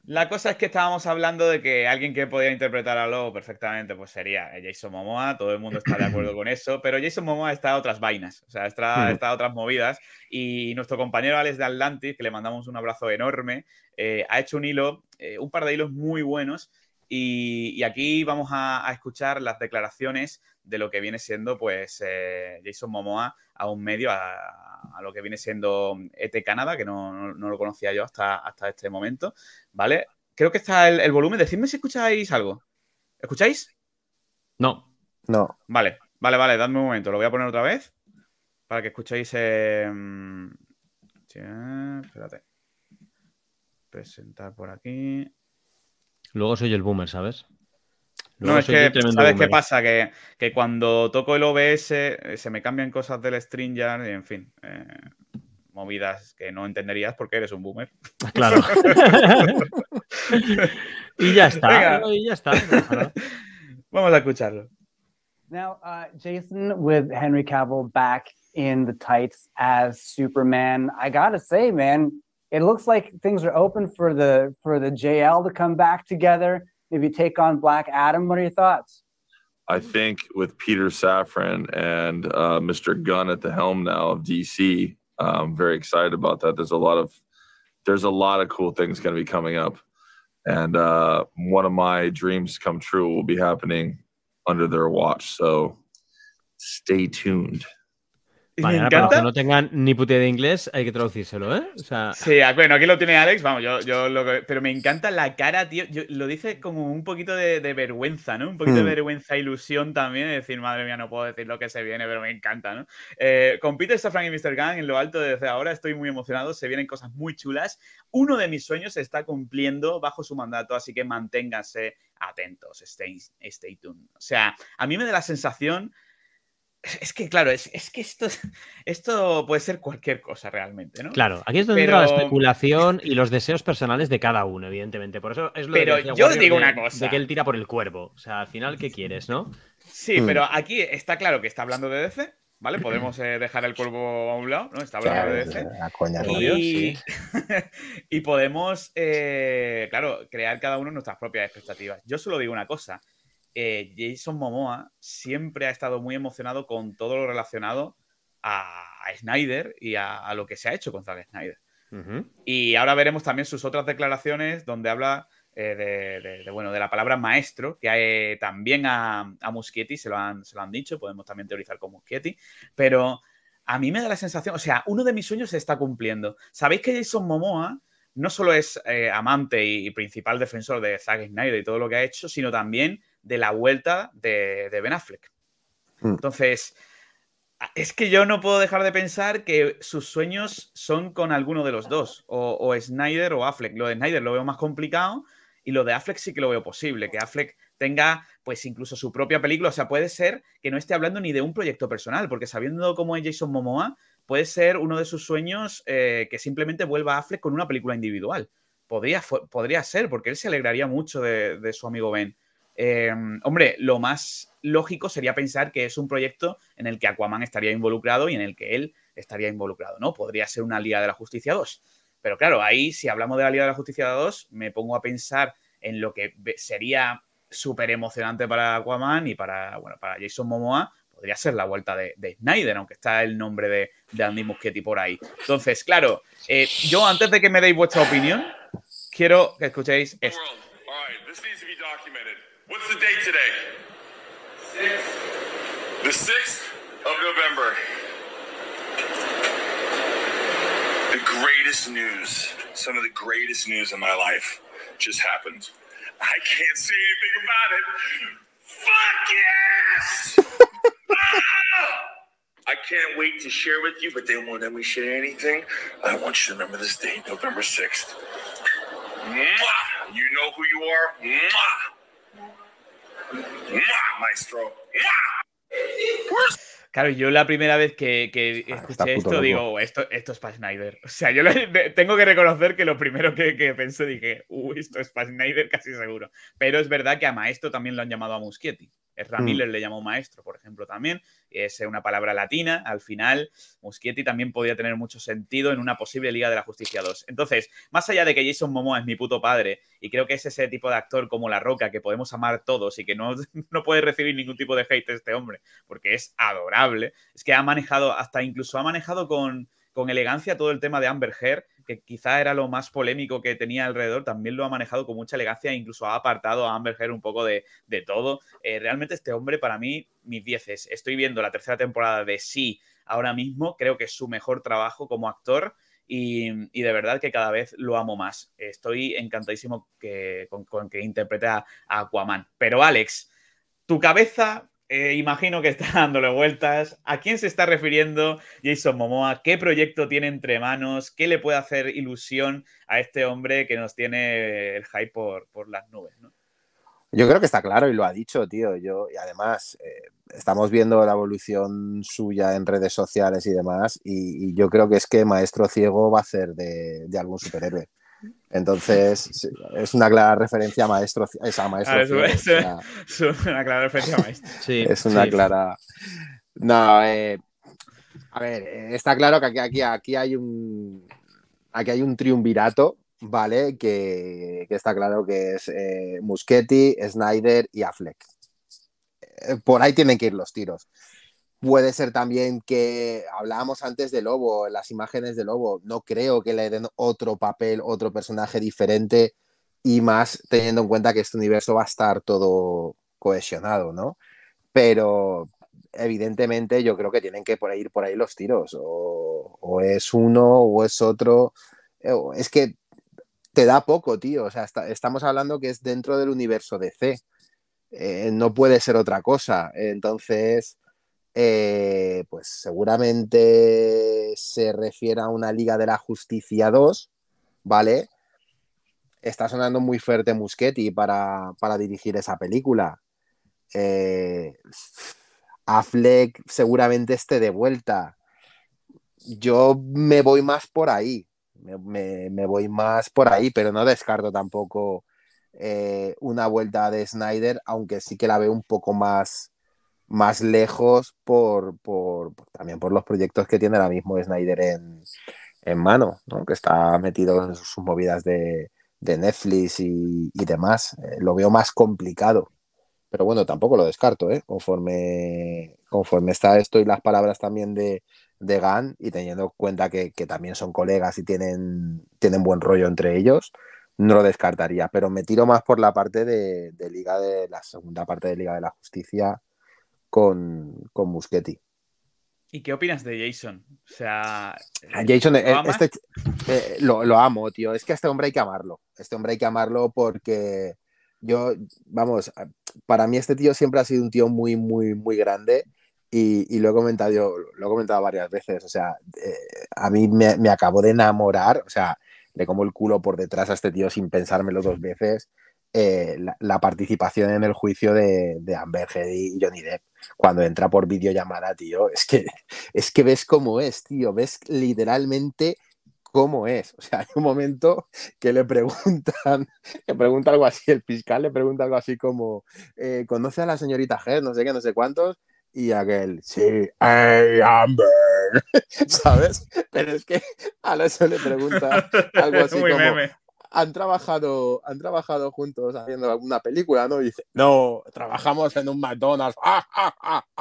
La cosa es que estábamos hablando de que alguien que podía interpretar a Lobo perfectamente, pues sería Jason Momoa. Todo el mundo está de acuerdo con eso. Pero Jason Momoa está a otras vainas, o sea, está, hmm. a otras movidas. Y nuestro compañero Alex de Atlantis, que le mandamos un abrazo enorme, eh, ha hecho un hilo, eh, un par de hilos muy buenos y, aquí vamos a, escuchar las declaraciones de lo que viene siendo pues eh, Jason Momoa a un medio, a, lo que viene siendo ET Canadá, que no, lo conocía yo hasta, hasta este momento, ¿vale? Creo que está el, volumen. Decidme si escucháis algo. ¿Escucháis? No. No. Vale, vale, vale, dadme un momento. Lo voy a poner otra vez para que escuchéis. Eh, espérate. Presentar por aquí. Luego soy el boomer, ¿sabes? no, es que, ¿sabes qué pasa? Que, que, cuando toco el OBS eh, se me cambian cosas del stringer y en fin. Eh, movidas que no entenderías porque eres un boomer. Ah, claro. (laughs) y ya está. Vamos a escucharlo. Now, uh, Jason, with Henry Cavill back in the tights as Superman, I gotta say, man, it looks like things are open for the for the JL to come back together, maybe take on Black Adam. What are your thoughts? I think with Peter Safran and uh, Mr. Gunn at the helm now of DC, I'm um, very excited about that. There's a lot of there's a lot of cool things going to be coming up, and uh, one of my dreams come true will be happening under their watch. So stay tuned. Me para que no tengan ni puta de inglés, hay que traducírselo, ¿eh? Sí, bueno, aquí lo tiene Alex, vamos, yo, yo lo... Pero me encanta la cara, tío. lo dice como un poquito de, vergüenza, ¿no? Un poquito de hmm. vergüenza, ilusión también, de decir, madre mía, no puedo decir lo que se viene, pero me encanta, ¿no? Eh, con Peter Safran y Mr. Gang en lo alto desde ahora, estoy muy emocionado, se vienen cosas muy chulas. Uno de mis sueños se está cumpliendo bajo su mandato, así que manténganse atentos, stay tuned. O sea, a mí me da la sensación es que claro, es, que esto, (laughs) esto, puede ser cualquier cosa realmente, ¿no? Claro, aquí es donde entra la especulación y los deseos personales de cada uno, evidentemente. Por eso es lo Pero que yo digo una cosa. De que él tira por el cuervo. O sea, al final, ¿qué quieres, no? Sí, mm. pero aquí está claro que está hablando de DC, ¿vale? (clears throat) Podemos eh, dejar el cuervo a un lado, ¿no? Está hablando de DC. La coña y... (laughs) y podemos, eh, claro, crear cada uno nuestras propias expectativas. Yo solo digo una cosa. Eh, Jason Momoa siempre ha estado muy emocionado con todo lo relacionado a, Snyder y a, lo que se ha hecho con Zack Snyder. Y ahora veremos también sus otras declaraciones donde habla eh, de, bueno, de la palabra maestro, que eh, también a, a, Muschietti se lo, han, se lo han dicho, podemos también teorizar con Muschietti, pero a mí me da la sensación, o sea, uno de mis sueños se está cumpliendo. Sabéis que Jason Momoa no solo es amante y, principal defensor de Zack Snyder y todo lo que ha hecho, sino también de la vuelta de, Ben Affleck. Hmm. Entonces, es que yo no puedo dejar de pensar que sus sueños son con alguno de los dos, o, Snyder o Affleck. Lo de Snyder lo veo más complicado y lo de Affleck sí que lo veo posible, que Affleck tenga pues incluso su propia película, o sea, puede ser que no esté hablando ni de un proyecto personal, porque sabiendo cómo es Jason Momoa, puede ser uno de sus sueños eh, que simplemente vuelva a Affleck con una película individual. Podría, podría, ser, porque él se alegraría mucho de, de su amigo Ben. Em, hombre, lo más lógico sería pensar que es un proyecto en el que Aquaman estaría involucrado y en el que él estaría involucrado, ¿no? Podría ser una Liga de la Justicia 2. Pero claro, ahí si hablamos de la Liga de la Justicia 2, me pongo a pensar en lo que sería súper emocionante para Aquaman y para, bueno, para Jason Momoa, podría ser la vuelta de, Snyder, aunque está el nombre de, Andy Muschietti por ahí. Entonces, claro, eh, yo antes de que me deis vuestra opinión, quiero que escuchéis esto. What's the date today? Sixth. The 6th of November. The greatest news, some of the greatest news in my life just happened. I can't say anything about it. Fuck yes! (laughs) Ah! I can't wait to share with you, but they won't let me share anything. I want you to remember this date, November 6th. Mwah! You know who you are. Mwah! maestro! Claro, yo la primera vez que, escuché esto digo, oh, esto, esto es para Snyder. O sea, yo tengo que reconocer que lo primero que, pensé dije, uh, esto es para Snyder casi seguro. Pero es verdad que a Maestro también lo han llamado a Muschietti. Es mm. le llamó maestro, por ejemplo, también. Es eh, una palabra latina. Al final, Muschietti también podía tener mucho sentido en una posible Liga de la Justicia 2. Entonces, más allá de que Jason Momoa es mi puto padre, y creo que es ese tipo de actor como La Roca que podemos amar todos y que no, (laughs) puede recibir ningún tipo de hate este hombre, porque es adorable. Es que ha manejado, hasta incluso ha manejado con, con elegancia todo el tema de Amber Heard que quizá era lo más polémico que tenía alrededor, también lo ha manejado con mucha elegancia e incluso ha apartado a Amber Heard un poco de, todo. Eh, realmente este hombre para mí, mis dieces, estoy viendo la tercera temporada de Sí ahora mismo, creo que es su mejor trabajo como actor. Y, de verdad que cada vez lo amo más. Estoy encantadísimo que, con, que interprete a Aquaman. Pero Alex, tu cabeza eh, imagino que está (laughs) dándole vueltas. ¿A quién se está refiriendo Jason Momoa? ¿Qué proyecto tiene entre manos? ¿Qué le puede hacer ilusión a este hombre que nos tiene el hype por, por las nubes? Yo creo que está claro y lo ha dicho, tío. Yo, y además, eh, estamos viendo la evolución suya en redes sociales y demás. Y, yo creo que es que Maestro Ciego va a ser de, de algún superhéroe. Entonces, (laughs) es una clara referencia a maestro, es ah, maestro. (laughs) es, una clara referencia a maestro. (laughs) es una clara. No, eh, a ver, eh, está claro que aquí, aquí, hay un aquí hay un triunvirato, ¿vale? Que, está claro que es eh, Muschetti, Snyder y Affleck. Por ahí tienen que ir los tiros. Puede ser también que hablábamos antes de Lobo, las imágenes de Lobo. No creo que le den otro papel, otro personaje diferente y más teniendo en cuenta que este universo va a estar todo cohesionado, ¿no? Pero evidentemente yo creo que tienen que ir por ahí los tiros. O, es uno o es otro. Es que te da poco, tío. O sea, estamos hablando que es dentro del universo de C. Eh, no puede ser otra cosa. Entonces eh, pues seguramente se refiere a una Liga de la Justicia 2, ¿vale? Está sonando muy fuerte Muschetti para, para dirigir esa película. Eh, Affleck seguramente esté de vuelta. Yo me voy más por ahí, me, voy más por ahí, pero no descarto tampoco eh, una vuelta de Snyder, aunque sí que la veo un poco más más lejos por, pues, también por los proyectos que tiene ahora mismo Snyder en, mano, ¿no? que está metido en sus movidas de, Netflix y, demás. Eh, lo veo más complicado. Pero bueno, tampoco lo descarto, ¿eh? conforme, conforme está esto y las palabras también de, de Gan y teniendo en cuenta que, también son colegas y tienen, tienen buen rollo entre ellos, no lo descartaría. Pero me tiro más por la parte de, de Liga de la segunda parte de Liga de la Justicia con, con Muschetti. ¿Y qué opinas de Jason? O sea, ah, Jason, ¿lo, eh, este, eh, lo, amo, tío. Es que a este hombre hay que amarlo. Este hombre hay que amarlo porque yo, vamos, para mí este tío siempre ha sido un tío muy, muy, muy grande. Y, lo he comentado lo he comentado varias veces. O sea, eh, a mí me, me acabo de enamorar. O sea, le como el culo por detrás a este tío sin pensármelo dos veces. Eh, la, participación en el juicio de, Amber Heard y Johnny Depp. Cuando entra por videollamada, tío, es que, (laughs) es que ves cómo es, tío, ves literalmente cómo es. O sea, (laughs) hay un momento que le preguntan, (laughs) le pregunta algo así, el fiscal le pregunta algo así como, eh, ¿conoce a la señorita Heard? No sé qué, no sé cuántos. Y aquel, sí, Amber. ¿Sabes? Pero es que a eso le pregunta algo así han trabajado, han trabajado juntos haciendo alguna película, ¿no? dice, no, trabajamos en un McDonald's. ¡Ah,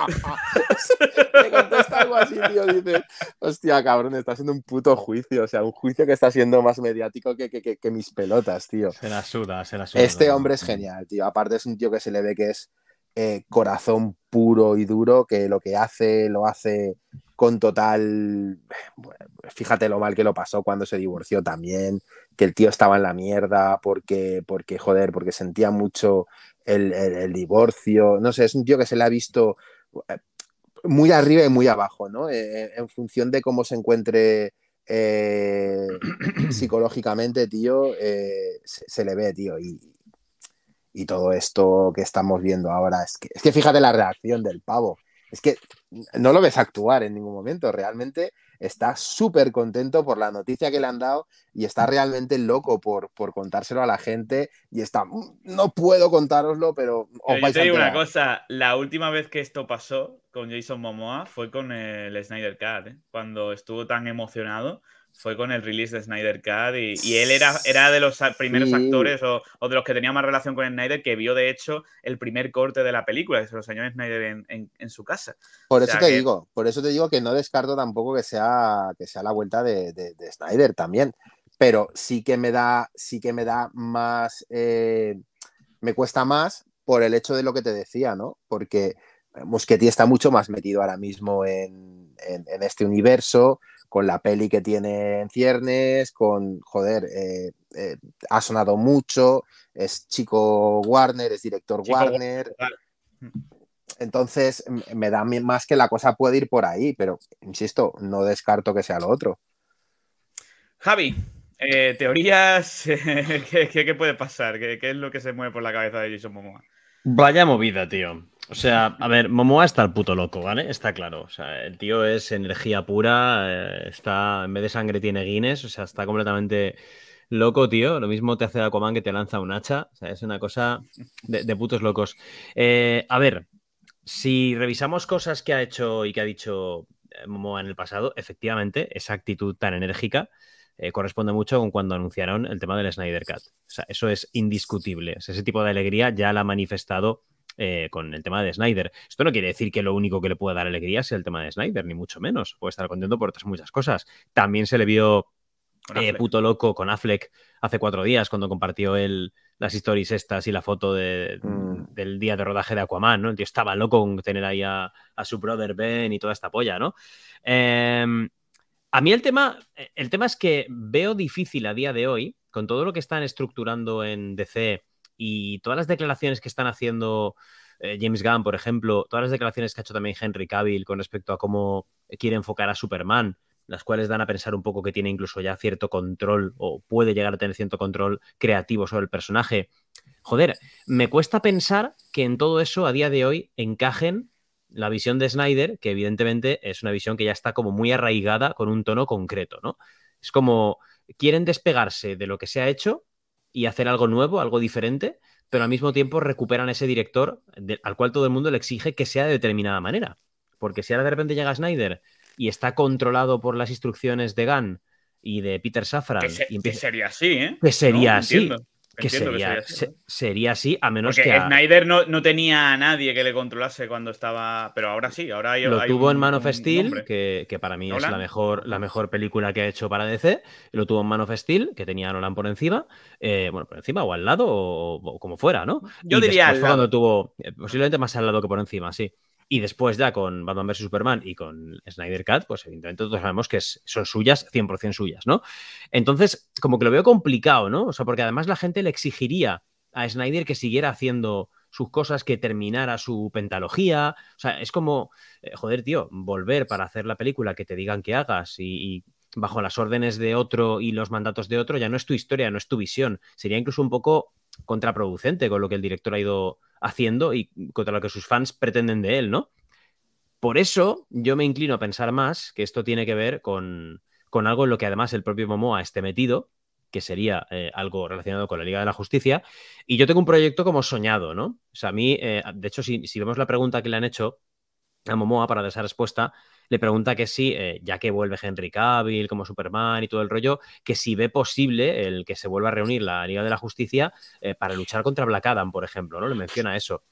(laughs) contesta algo así, tío, dice, hostia, cabrón, está en un puto juicio, o sea, un juicio que está siendo más mediático que, que, mis pelotas, tío. Se la suda, se la suda. Este hombre es genial, tío. Aparte es un tío que se le ve que es eh, corazón puro y duro, que lo que hace, lo hace con total. fíjate lo mal que lo pasó cuando se divorció también, que el tío estaba en la mierda porque, porque joder, porque sentía mucho el, divorcio. No sé, es un tío que se le ha visto eh, muy arriba y muy abajo, ¿no? Eh, eh, en función de cómo se encuentre. (clears throat) psicológicamente, tío, se, le ve, tío, y, todo esto que estamos viendo ahora, es que, es que fíjate la reacción del pavo, es que no lo ves actuar en ningún momento, realmente está súper contento por la noticia que le han dado y está realmente loco por, por contárselo a la gente y está, mm, no puedo contároslo, pero... Os pero te digo una cosa, la última vez que esto pasó con Jason Momoa fue con el Snyder Cut, ¿eh? cuando estuvo tan emocionado fue con el release de Snyder Cut y, él era, era de los primeros actores o, de los que tenía más relación con Snyder que vio de hecho el primer corte de la película, que se lo enseñó Snyder en, su casa. Por eso te digo, por eso te digo que no descarto tampoco que sea, que sea la vuelta de, de, Snyder también, pero sí que me da, sí que me da más, eh, me cuesta más por el hecho de lo que te decía, ¿no? Porque Muschetti está mucho más metido ahora mismo en, en este universo con la peli que tiene en ciernes, con, joder, eh, eh, ha sonado mucho, es chico Warner, es director Warner. Entonces, me da más que la cosa puede ir por ahí, pero, insisto, no descarto que sea lo otro. Javi, eh, teorías, (laughs) ¿qué, puede pasar? ¿Qué, ¿Qué, es lo que se mueve por la cabeza de Jason Momoa? Vaya movida, tío. O sea, a ver, Momoa está el puto loco, ¿vale? Está claro. O sea, el tío es energía pura, eh, está, en vez de sangre tiene guines, o sea, está completamente loco, tío. Lo mismo te hace Aquaman que te lanza un hacha. O sea, es una cosa de, putos locos. Eh, a ver, si revisamos cosas que ha hecho y que ha dicho eh, Momoa en el pasado, efectivamente, esa actitud tan enérgica. corresponde mucho con cuando anunciaron el tema del Snyder Cut. O sea, eso es indiscutible. ese tipo de alegría ya la ha manifestado eh, con el tema de Snyder. Esto no quiere decir que lo único que le pueda dar alegría sea el tema de Snyder, ni mucho menos. Puede estar contento por otras muchas cosas. También se le vio eh, puto loco con Affleck hace cuatro días cuando compartió el, las stories estas y la foto mm. del día de rodaje de Aquaman, ¿no? El tío estaba loco con tener ahí a, su brother Ben y toda esta polla, ¿no? Em, a mí el tema, el tema es que veo difícil a día de hoy, con todo lo que están estructurando en DC, y todas las declaraciones que están haciendo eh, James Gunn, por ejemplo, todas las declaraciones que ha hecho también Henry Cavill con respecto a cómo quiere enfocar a Superman, las cuales dan a pensar un poco que tiene incluso ya cierto control o puede llegar a tener cierto control creativo sobre el personaje. Joder, me cuesta pensar que en todo eso a día de hoy encajen la visión de Snyder, que evidentemente es una visión que ya está como muy arraigada con un tono concreto, ¿no? Es como quieren despegarse de lo que se ha hecho y hacer algo nuevo, algo diferente, pero al mismo tiempo recuperan ese director al cual todo el mundo le exige que sea de determinada manera. Porque si ahora de repente llega Snyder y está controlado por las instrucciones de Gunn y de Peter Safran. Que, sería así, ¿eh? Que sería así. Que sería, sería, así, a menos que. A... Snyder no, tenía a nadie que le controlase cuando estaba. Pero ahora sí, ahora hay, Lo tuvo en Man of Steel, que, para mí es la mejor, la mejor película que ha hecho para DC. Lo tuvo en Man of Steel, que tenía a Nolan por encima. Eh, bueno, por encima o al lado o, como fuera, ¿no? Yo diría. Cuando tuvo, eh, posiblemente más al lado que por encima, sí. Y después ya con Batman vs. Superman y con Snyder Cat, pues evidentemente todos sabemos que son suyas, 100% suyas, ¿no? Entonces, como que lo veo complicado, ¿no? O sea, porque además la gente le exigiría a Snyder que siguiera haciendo sus cosas, que terminara su pentalogía. O sea, es como, eh, joder, tío, volver para hacer la película que te digan que hagas y bajo las órdenes de otro y los mandatos de otro, ya no es tu historia, no es tu visión. Sería incluso un poco contraproducente con lo que el director ha ido haciendo y contra lo que sus fans pretenden de él, ¿no? Por eso yo me inclino a pensar más que esto tiene que ver con, algo en lo que además el propio Momoa esté metido, que sería eh, algo relacionado con la Liga de la Justicia. Y yo tengo un proyecto como soñado, ¿no? O sea, a mí, eh, de hecho, si, vemos la pregunta que le han hecho, a Momoa para dar esa respuesta, le pregunta que si, eh, ya que vuelve Henry Cavill como Superman y todo el rollo, que si ve posible el que se vuelva a reunir la Liga de la Justicia eh, para luchar contra Black Adam, por ejemplo, ¿no? Le menciona eso.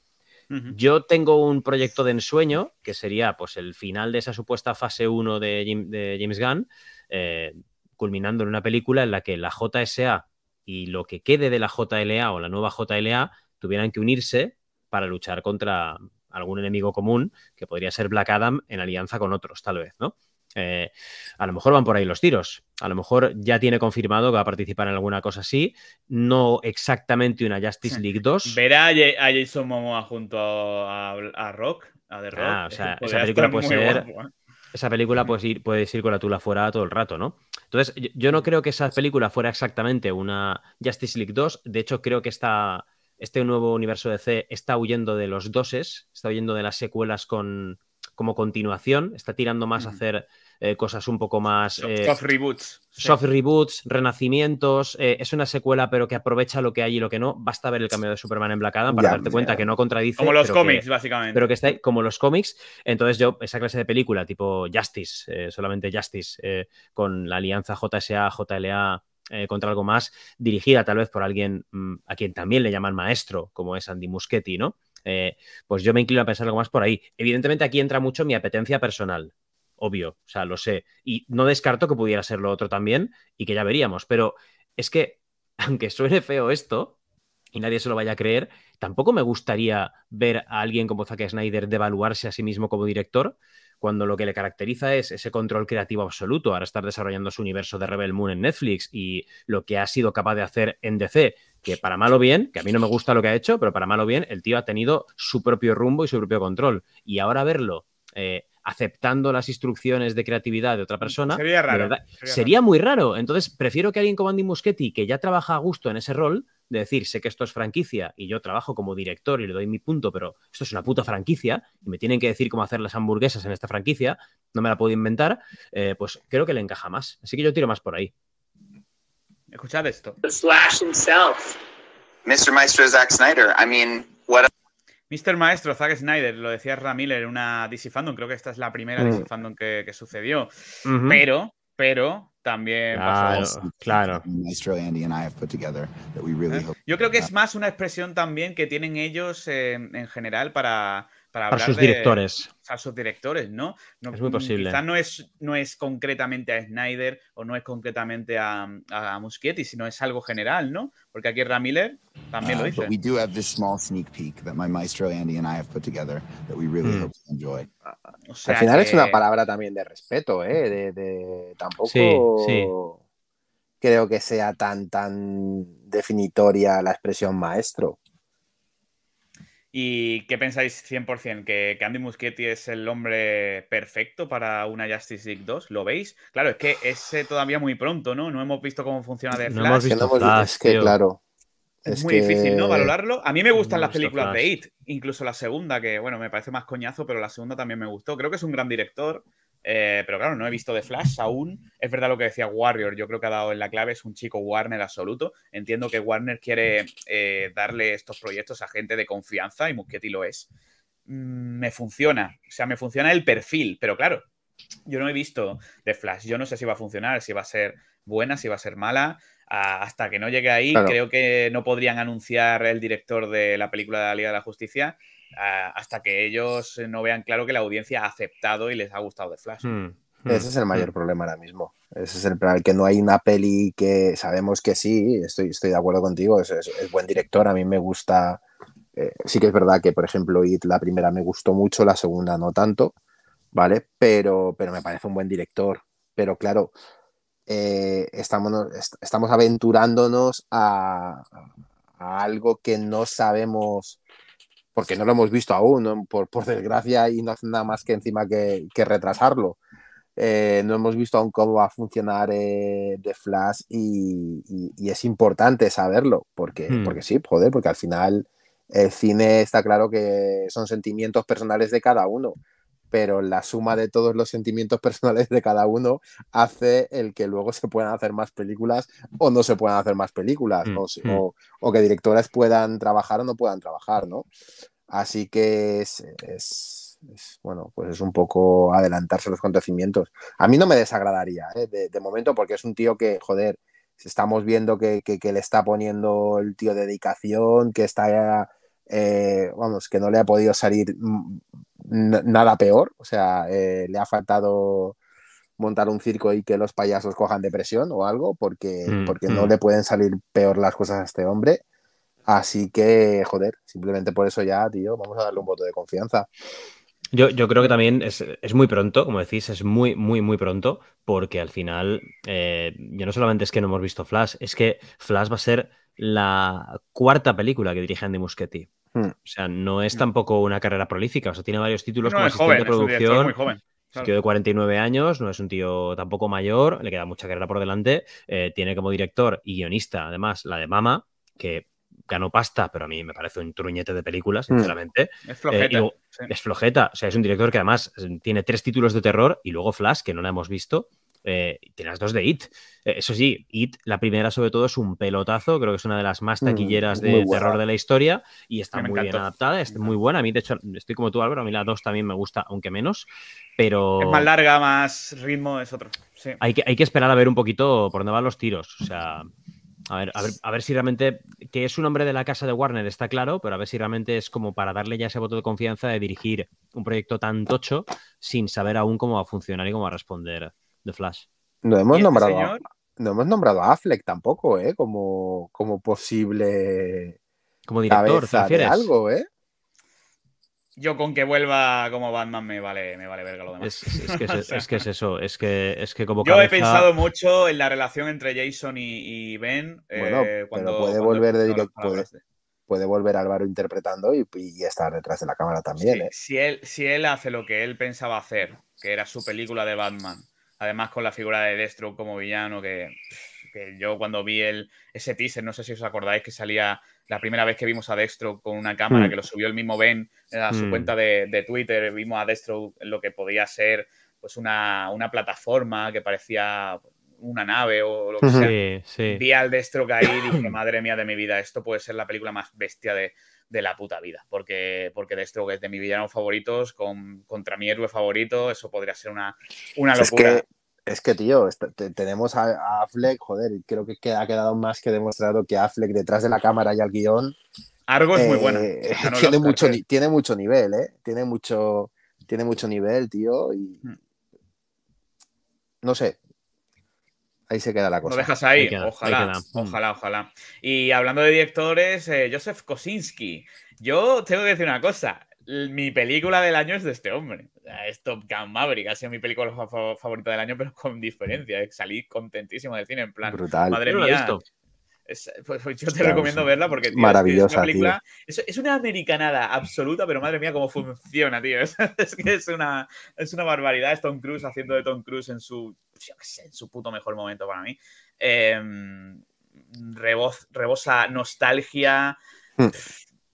Yo tengo un proyecto de ensueño que sería pues, el final de esa supuesta fase 1 de, James Gunn, eh, culminando en una película en la que la JSA y lo que quede de la JLA o la nueva JLA tuvieran que unirse para luchar contra, algún enemigo común, que podría ser Black Adam, en alianza con otros, tal vez, ¿no? Eh, a lo mejor van por ahí los tiros. A lo mejor ya tiene confirmado que va a participar en alguna cosa así. No exactamente una Justice League 2. Verá a Jason Momoa junto a, Rock, a The Ah, o sea, (laughs) ¿eh? esa película puede ser. Esa película puede ir, con la tula fuera todo el rato, ¿no? Entonces, yo, no creo que esa película fuera exactamente una Justice League 2. De hecho, creo que está este nuevo universo de C está huyendo de los doses, está huyendo de las secuelas con, como continuación, está tirando más a hacer eh, cosas un poco más... soft, eh, reboots. Soft reboots, renacimientos, eh, es una secuela pero que aprovecha lo que hay y lo que no. Basta ver el cambio de Superman en Black Adam para darte cuenta que no contradice... Como los cómics, básicamente. Pero que está ahí, como los cómics. Entonces yo, esa clase de película tipo Justice, solamente Justice, con la alianza JSA, JLA, eh, contra algo más dirigida tal vez por alguien mm, a quien también le llaman maestro, como es Andy Muschetti, ¿no? Eh, pues yo me inclino a pensar algo más por ahí. Evidentemente aquí entra mucho mi apetencia personal, obvio, o sea, lo sé. Y no descarto que pudiera ser lo otro también y que ya veríamos, pero es que, (laughs) aunque suene feo esto y nadie se lo vaya a creer, tampoco me gustaría ver a alguien como Zack Snyder devaluarse a sí mismo como director, cuando lo que le caracteriza es ese control creativo absoluto, ahora estar desarrollando su universo de Rebel Moon en Netflix y lo que ha sido capaz de hacer en DC, que para mal o bien, que a mí no me gusta lo que ha hecho, pero para mal o bien, el tío ha tenido su propio rumbo y su propio control. Y ahora verlo eh, aceptando las instrucciones de creatividad de otra persona. Sería raro. sería, muy raro. Entonces, prefiero que alguien como Andy Muschetti, que ya trabaja a gusto en ese rol, de decir, sé que esto es franquicia y yo trabajo como director y le doy mi punto, pero esto es una puta franquicia y me tienen que decir cómo hacer las hamburguesas en esta franquicia, no me la puedo inventar, eh, pues creo que le encaja más. Así que yo tiro más por ahí. Escuchad esto. Mr. Maestro Zack Snyder. I mean, what Mr. Maestro, Zack Snyder, lo decía Ramiller en una DC Fandom, creo que esta es la primera mm. DC Fandom que, sucedió. Pero, pero, también claro, Yo creo que es más una expresión también que tienen ellos en general para para, sus directores. a sus directores, ¿no? Es muy mm, posible. Quizás no es, no es concretamente a Snyder o no es concretamente a, a Muschietti, sino es algo general, ¿no? Porque aquí Ramiller también lo uh, dice. Al final es una palabra también de respeto, ¿eh? De, Tampoco creo que sea tan, tan definitoria la expresión maestro. ¿Y qué pensáis 100%? ¿Que, Andy Muschietti es el hombre perfecto para una Justice League 2? ¿Lo veis? Claro, es que ese todavía muy pronto, ¿no? No hemos visto cómo funciona de Flash. No hemos es que, claro. Es muy difícil, ¿no? Valorarlo. A mí me gustan las películas de It, incluso la segunda, que, bueno, me parece más coñazo, pero la segunda también me gustó. Creo que es un gran director. Eh, pero claro, no he visto de Flash aún. Es verdad lo que decía Warrior, yo creo que ha dado en la clave, es un chico Warner absoluto. Entiendo que Warner quiere eh, darle estos proyectos a gente de confianza y Muschietti lo es. Mm, me funciona, o sea, me funciona el perfil, pero claro, yo no he visto de Flash, yo no sé si va a funcionar, si va a ser buena, si va a ser mala. hasta que no llegue ahí, creo que no podrían anunciar el director de la película de la Liga de la Justicia hasta que ellos eh, no vean claro que la audiencia ha aceptado y les ha gustado de Flash. Hmm, hmm, Ese es el mayor hmm. problema ahora mismo. Ese es el que no hay una peli que sabemos que sí, estoy, estoy de acuerdo contigo, es, buen director, a mí me gusta. Eh, sí que es verdad que, por ejemplo, la primera me gustó mucho, la segunda no tanto, ¿vale? Pero, pero me parece un buen director. Pero claro, eh, estamos, estamos aventurándonos a algo que no sabemos porque no lo hemos visto aún, por, por, desgracia, y no hacen nada más que encima que, que retrasarlo. Eh, no hemos visto aún cómo va a funcionar de eh, The Flash y, y, es importante saberlo, porque, hmm. porque sí, joder, porque al final el cine está claro que son sentimientos personales de cada uno pero la suma de todos los sentimientos (laughs) personales de cada uno hace el que luego se puedan hacer más películas o no se puedan hacer más películas, mm, mm. o, que directores puedan trabajar o no puedan trabajar, ¿no? Así que es, bueno, pues es un poco adelantarse los acontecimientos. A mí no me desagradaría, ¿eh? de, momento, porque es un tío que, joder, estamos viendo que, le está poniendo el tío de dedicación, que está... Eh, vamos, que no le ha podido salir mm, nada peor, o sea, eh, le ha faltado montar un circo y que los payasos cojan depresión o algo, porque, mm, porque no mm. le pueden salir peor las cosas a este hombre. Así que, joder, simplemente por eso ya, tío, vamos a darle un voto de confianza. Yo, yo creo que también es, muy pronto, como decís, es muy, muy, muy pronto, porque al final, eh, ya no solamente es que no hemos visto Flash, es que Flash va a ser la cuarta película que dirige Andy Muschetti. Hmm. O sea, no es hmm. tampoco una carrera prolífica. O sea, tiene varios títulos como asistente de producción. Es tío de 49 años, no es un tío tampoco mayor, le queda mucha carrera por delante. Eh, tiene como director y guionista, además, la de Mama, que ganó pasta, pero a mí me parece un truñete de películas, hmm. sinceramente. Es eh, flojeta. Es flojeta. O sea, es un director que además eh, tiene tres títulos de terror y luego Flash, que no la hemos visto tienes eh, dos de It. Eh, eso sí, It, la primera sobre todo, es un pelotazo. Creo que es una de las más mm, taquilleras de terror de la historia y está muy bien adaptada, es muy buena. A mí, de hecho, estoy como tú, Álvaro. A mí la 2 también me gusta, aunque menos. Pero... Es más larga, más ritmo, es otro. Hay, que, hay que esperar a ver un poquito por dónde van los tiros. O sea, a ver, a ver, a ver, si realmente que es un hombre de la casa de Warner está claro, pero a ver si realmente es como para darle ya ese voto de confianza de dirigir un proyecto tan tocho sin saber aún cómo va a funcionar y cómo va a responder de Flash. No hemos, este nombrado, a, no hemos nombrado Affleck tampoco, ¿eh? Como, como posible. Como director, algo, ¿eh? Yo con que vuelva como Batman me vale, me vale verga lo demás. Es, (laughs) que, es, eso, es que, es que como Yo he pensado mucho en la relación entre Jason y, Ben. Eh, cuando, puede volver de director. Puede, volver Álvaro interpretando y, estar detrás de la cámara también. ¿eh? si, él, si él hace lo que él pensaba hacer, que era su película de Batman, Además, con la figura de Destro como villano, que, yo cuando vi el, ese teaser, no sé si os acordáis que salía la primera vez que vimos a Destro con una cámara, hmm. que lo subió el mismo Ben eh, a su hmm. cuenta de, Twitter, vimos a Destro lo que podía ser pues una, plataforma que parecía una nave o lo que sea. Vi al Destro caer y dije, (clears throat) madre mía de mi vida, esto puede ser la película más bestia de, de la puta vida, porque, porque que es de mi villano favoritos, con, contra mi héroe favorito, eso podría ser una, una locura. Es que... Es que, tío, este, tenemos a, Affleck, joder, creo que ha quedado más que demostrado que Affleck detrás de la cámara y al guión. Argo es muy bueno. Eh, (laughs) tiene, mucho, eh. tiene mucho nivel, ¿eh? Tiene mucho, tiene mucho nivel, tío. Y... Hmm. No sé, Ahí se queda la cosa. Lo dejas ahí, ojalá, mm. ojalá, ojalá. Y hablando de directores, eh, Joseph Kosinski. Yo tengo que decir una cosa. Mi película del año es de este hombre. Es Top Gun Maverick. Ha sido mi película favorita del año, pero con diferencia. Salí contentísimo de cine, en plan. Brutal. Madre mía. Pues, pues, yo te recomiendo verla porque Maravillosa, es una película. Es, una americanada absoluta, pero madre mía, cómo funciona, tío. (laughs) Es, que es una, es una barbaridad. Es Tom Cruise haciendo de Tom Cruise en su. Pues, en su puto mejor momento para mí. Em, rebosa nostalgia. Hmm.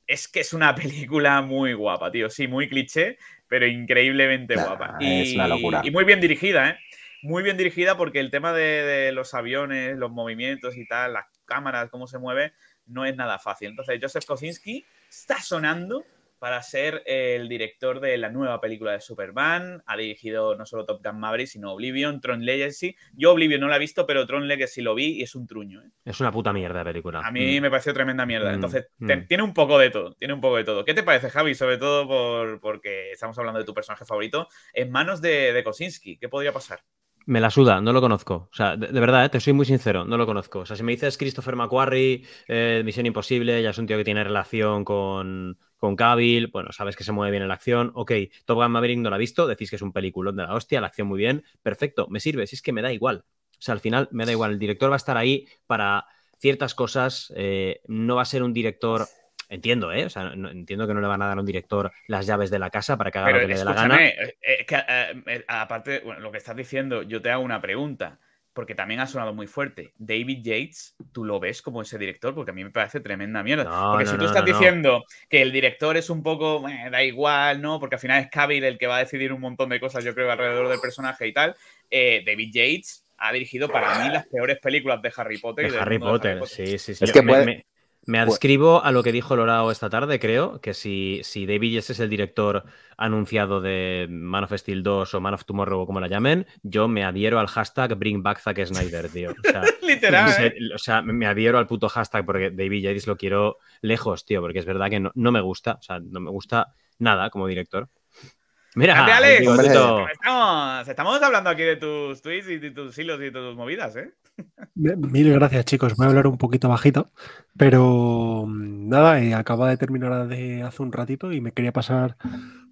Es que es una película muy guapa, tío. Sí, muy cliché, pero increíblemente guapa. es una locura. Y muy bien dirigida, ¿eh? muy bien dirigida porque el tema de, los aviones, los movimientos y tal, las cámaras, cómo se mueve, no es nada fácil. Entonces, Joseph Kosinski está sonando para ser el director de la nueva película de Superman. Ha dirigido no solo Top Gun Maverick, sino Oblivion, Tron Legacy. Yo Oblivion no la he visto, pero Tron Legacy lo vi y es un truño. ¿eh? Es una puta mierda de película. A mí mm. me pareció tremenda mierda. Mm, Entonces, mm. tiene un poco de todo. Tiene un poco de todo. ¿Qué te parece, Javi? Sobre todo porque estamos hablando de tu personaje favorito. En manos de, de Kosinski, ¿qué podría pasar? Me la suda, no lo conozco. O sea, de, verdad, ¿eh? te soy muy sincero, no lo conozco. O sea, si me dices Christopher McQuarrie, eh, Misión Imposible, ya es un tío que tiene relación con, con Cavill, bueno, sabes que se mueve bien en la acción. Ok, Top Gun Maverick no la ha visto, decís que es un peliculón de la hostia, la acción muy bien, perfecto, me sirve, si es que me da igual. O sea, al final me da igual, el director va a estar ahí para ciertas cosas, eh, no va a ser un director entiendo, ¿eh? O sea, entiendo que no le van a dar a un director las llaves de la casa para que haga lo que le dé la gana. Eh, es que, eh, eh, aparte, bueno, lo que estás diciendo, yo te hago una pregunta, porque también ha sonado muy fuerte. David Yates, ¿tú lo ves como ese director? Porque a mí me parece tremenda mierda. porque si tú estás diciendo que el director es un poco, da igual, ¿no? Porque al final es Cavill el que va a decidir un montón de cosas, yo creo, alrededor del personaje y tal. David Yates ha dirigido para mí las peores películas de Harry Potter. y Harry, Potter. Harry Potter, sí, sí, sí. Me adscribo a lo que dijo Lorao esta tarde, creo, que si, si David Yates es el director anunciado de Man of Steel 2 o Man of Tomorrow, como la llamen, yo me adhiero al hashtag Bring Back Zack Snyder, tío. (laughs) Literal. o sea, me adhiero al puto hashtag porque David Yates lo quiero lejos, tío, porque es verdad que no, me gusta, o sea, no me gusta nada como director. Mira, Alex, estamos, estamos hablando aquí de tus tweets y de tus hilos y de tus movidas, ¿eh? Mil gracias, chicos. Voy a hablar un poquito bajito, pero mm, nada, eh, acaba de terminar de hace un ratito y me quería pasar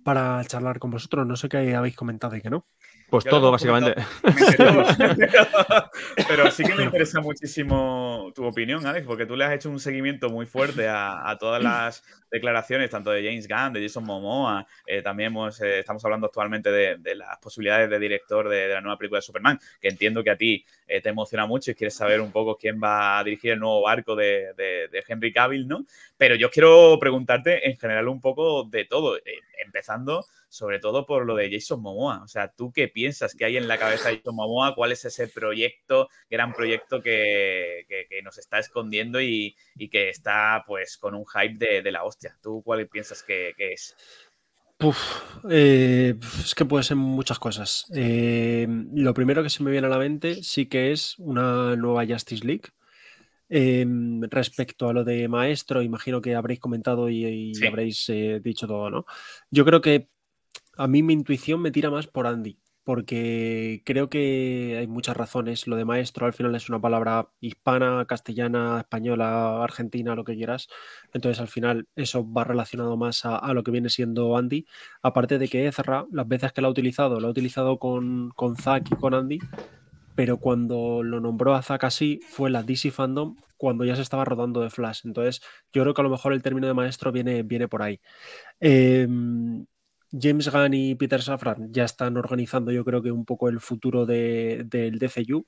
para charlar con vosotros. No sé qué habéis comentado y qué no. Pues todo, básicamente. (laughs) Pero sí que me (laughs) interesa muchísimo tu opinión, Alex, porque tú le has hecho un seguimiento muy fuerte a, todas las declaraciones, tanto de James Gunn, de Jason Momoa, eh, también hemos, eh, estamos hablando actualmente de, las posibilidades de director de, la nueva película de Superman, que entiendo que a ti eh, te emociona mucho y quieres saber un poco quién va a dirigir el nuevo barco de, de Henry Cavill, ¿no? Pero yo quiero preguntarte en general un poco de todo empezando sobre todo por lo de Jason Momoa. O sea, ¿tú qué piensas que hay en la cabeza de Jason Momoa? ¿Cuál es ese proyecto, gran proyecto que, que, nos está escondiendo y, y, que está pues con un hype de, la hostia? ¿Tú cuál piensas que, es? Eh, es que puede ser muchas cosas. Eh, lo primero que se me viene a la mente sí que es una nueva Justice League Em, respecto a lo de maestro, imagino que habréis comentado y, habréis eh, dicho todo, ¿no? Yo creo que a mí mi intuición me tira más por Andy, porque creo que hay muchas razones. Lo de maestro al final es una palabra hispana, castellana, española, argentina, lo que quieras. Entonces al final eso va relacionado más a, lo que viene siendo Andy. Aparte de que Ezra, las veces que la ha utilizado, lo ha utilizado con, con Zach y con Andy pero cuando lo nombró a Zack así fue la DC Fandom cuando ya se estaba rodando de Flash. Entonces, yo creo que a lo mejor el término de maestro viene, viene por ahí. Em, James Gunn y Peter Safran ya están organizando, yo creo que un poco el futuro de, del DCU,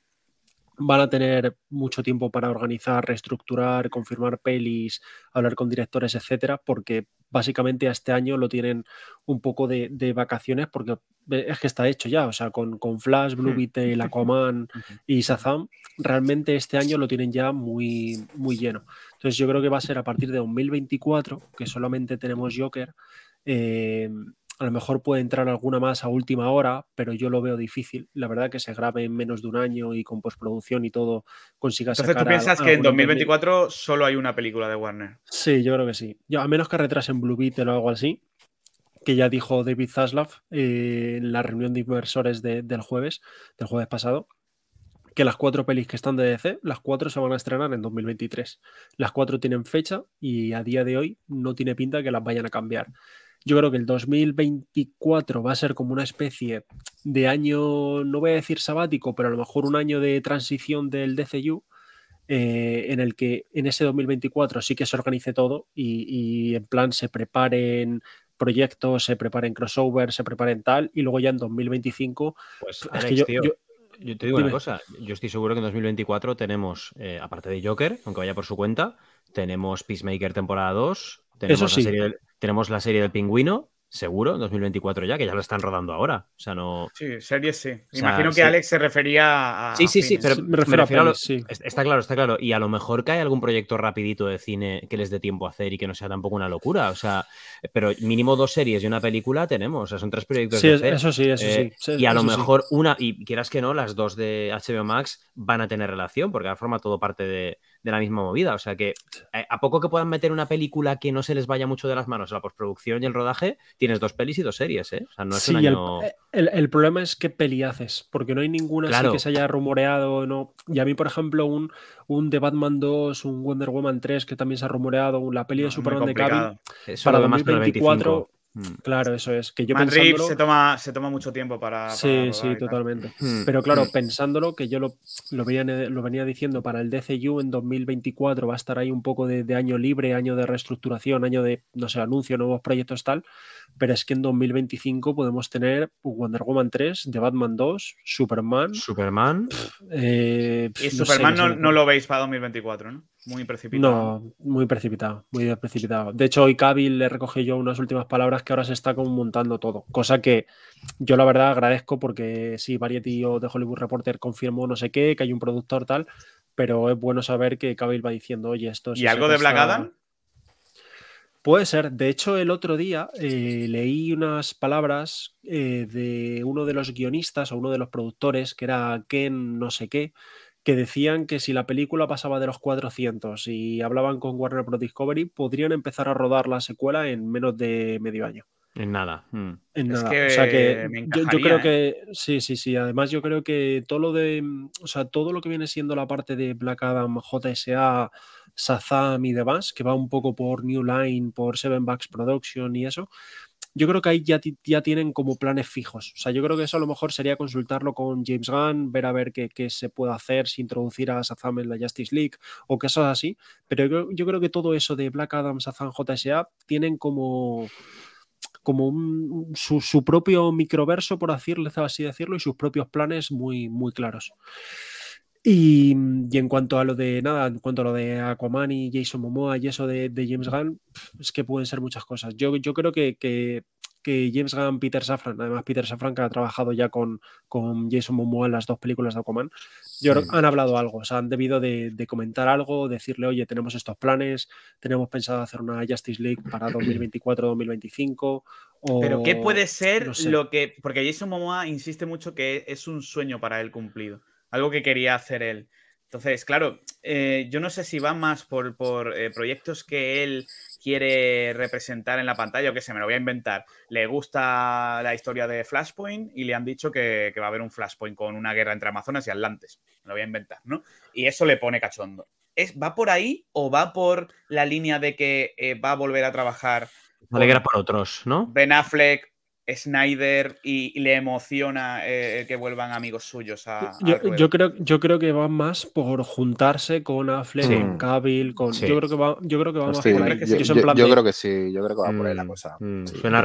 van a tener mucho tiempo para organizar, reestructurar, confirmar pelis, hablar con directores, etcétera, porque básicamente a este año lo tienen un poco de, vacaciones porque es que está hecho ya, o sea, con, con Flash, Blue hmm. Beetle, (laughs) Aquaman y Shazam, realmente este año lo tienen ya muy, muy lleno. Entonces yo creo que va a ser a partir de 2024, que solamente tenemos Joker, eh, a lo mejor puede entrar alguna más a última hora, pero yo lo veo difícil. La verdad que se grabe en menos de un año y con postproducción y todo consiga Entonces, ¿tú piensas que en 2024 solo hay una película de Warner? Sí, yo creo que sí. Yo, a menos que retrasen Blue Beetle o algo así, que ya dijo David Zaslav eh, en la reunión de inversores del jueves, del jueves pasado, que las cuatro pelis que están de DC, las cuatro se van a estrenar en 2023. Las cuatro tienen fecha y a día de hoy no tiene pinta que las vayan a cambiar. Yo creo que el 2024 va a ser como una especie de año, no voy a decir sabático, pero a lo mejor un año de transición del DCU. Eh, en el que en ese 2024 sí que se organice todo y, en plan se preparen proyectos, se preparen crossovers, se preparen tal, y luego ya en 2025. Pues, es yo, te digo una cosa, yo estoy seguro que en 2024 tenemos, eh, aparte de Joker, aunque vaya por su cuenta, tenemos Peacemaker temporada 2, tenemos La serie del, pingüino, seguro, 2024 ya, que ya lo están rodando ahora. O sea, no. Sí, series sí. Imagino que Alex se refería a. Sí, sí, sí, pero me refiero, a, Está claro, está claro. Y a lo mejor cae algún proyecto rapidito de cine que les dé tiempo a hacer y que no sea tampoco una locura. O sea, pero mínimo dos series y una película tenemos. O sea, son tres proyectos. Sí, hacer. eso sí, eso eh, sí. Y a lo mejor una, y quieras que no, las dos de HBO Max van a tener relación, porque de forma todo parte de, de la misma movida. O sea que eh, a poco que puedan meter una película que no se les vaya mucho de las manos la postproducción y el rodaje, tienes dos pelis y dos series, ¿eh? el, problema es qué peli haces, porque no hay ninguna que se haya rumoreado, no. Y a mí, por ejemplo, un, un The Batman 2, un Wonder Woman 3 que también se ha rumoreado, la peli de Superman de Kevin para 2024 Mm. Claro, eso es. Que yo se toma, mucho tiempo para. sí, sí, totalmente. Mm. Mm. Pero claro, pensándolo, que yo lo, lo, venía, lo, venía, diciendo, para el DCU en 2024 va a estar ahí un poco de, de, año libre, año de reestructuración, año de, no sé, anuncio, nuevos proyectos, tal pero es que en 2025 podemos tener pues, Wonder Woman 3, The Batman 2, Superman. Superman. Eh, y Superman no, lo veis para 2024, ¿no? Muy precipitado. No, muy precipitado, muy precipitado. De hecho, hoy Cabil le recogí yo unas últimas palabras que ahora se está como montando todo. Cosa que yo la verdad agradezco porque sí, Variety o The Hollywood Reporter confirmó no sé qué, que hay un productor tal, pero es bueno saber que Cavill va diciendo, oye, esto... es... ¿Y algo de Black Puede ser. De hecho, el otro día eh, leí unas palabras eh, de uno de los guionistas o uno de los productores, que era Ken no sé qué, que decían que si la película pasaba de los 400 y hablaban con Warner Bros. Discovery, podrían empezar a rodar la secuela en menos de medio año. En nada. Hmm. En nada. o sea que yo, creo ¿eh? que. Sí, sí, sí. Además, yo creo que todo lo de. O sea, todo lo que viene siendo la parte de Black Adam, JSA, Sazam y demás, que va un poco por New Line, por Seven Bucks Production y eso, yo creo que ahí ya, tienen como planes fijos. O sea, yo creo que eso a lo mejor sería consultarlo con James Gunn, ver a ver qué, se puede hacer si introducir a Sazam en la Justice League o cosas así. Pero yo, creo que todo eso de Black Adam, Sazam, JSA tienen como como su, propio microverso, por decirlo, así decirlo, y sus propios planes muy, muy claros. Y, en cuanto a lo de nada, en cuanto lo de Aquaman y Jason Momoa y eso de, James Gunn, es que pueden ser muchas cosas. Yo, yo creo que, James Gunn, Peter Safran, además Peter Safran que ha trabajado ya con, Jason Momoa en las dos películas de Aquaman, han hablado algo, o han debido de, comentar algo, decirle, oye, tenemos estos planes, tenemos pensado hacer una Justice League para 2024-2025. (clears throat) Pero ¿qué puede ser lo que...? Porque Jason Momoa insiste mucho que es un sueño para él cumplido algo que quería hacer él. Entonces, claro, eh, yo no sé si va más por, eh, proyectos que él quiere representar en la pantalla o que se me lo voy a inventar. Le gusta la historia de Flashpoint y le han dicho que, va a haber un Flashpoint con una guerra entre Amazonas y Atlantes. Me lo voy a inventar, ¿no? Y eso le pone cachondo. ¿Es, ¿Va por ahí o va por la línea de que eh, va a volver a trabajar? por otros, ¿no? Ben Affleck, Snyder y, le emociona eh, que vuelvan amigos suyos a, yo, creo, yo creo que va más por juntarse con Affleck, sí. con Cavill, Yo creo que va, yo creo que más sí. por Yo, yo, yo creo que sí, yo creo que va por poner la mm, cosa. Mm, suena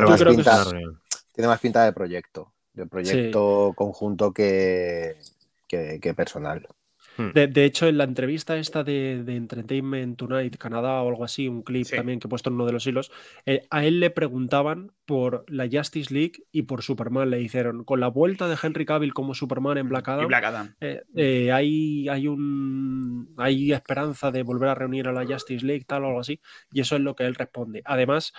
tiene más pinta de proyecto, de proyecto conjunto que, que personal. Hmm. De, hecho, en la entrevista esta de, Entertainment Tonight Canadá o algo así, un clip también que he puesto en uno de los hilos, eh, a él le preguntaban por la Justice League y por Superman, le hicieron. Con la vuelta de Henry Cavill como Superman en Black mm, Adam, eh, mm. eh, hay, hay, esperanza de volver a reunir a la Justice League, tal o algo así, y eso es lo que él responde. Además,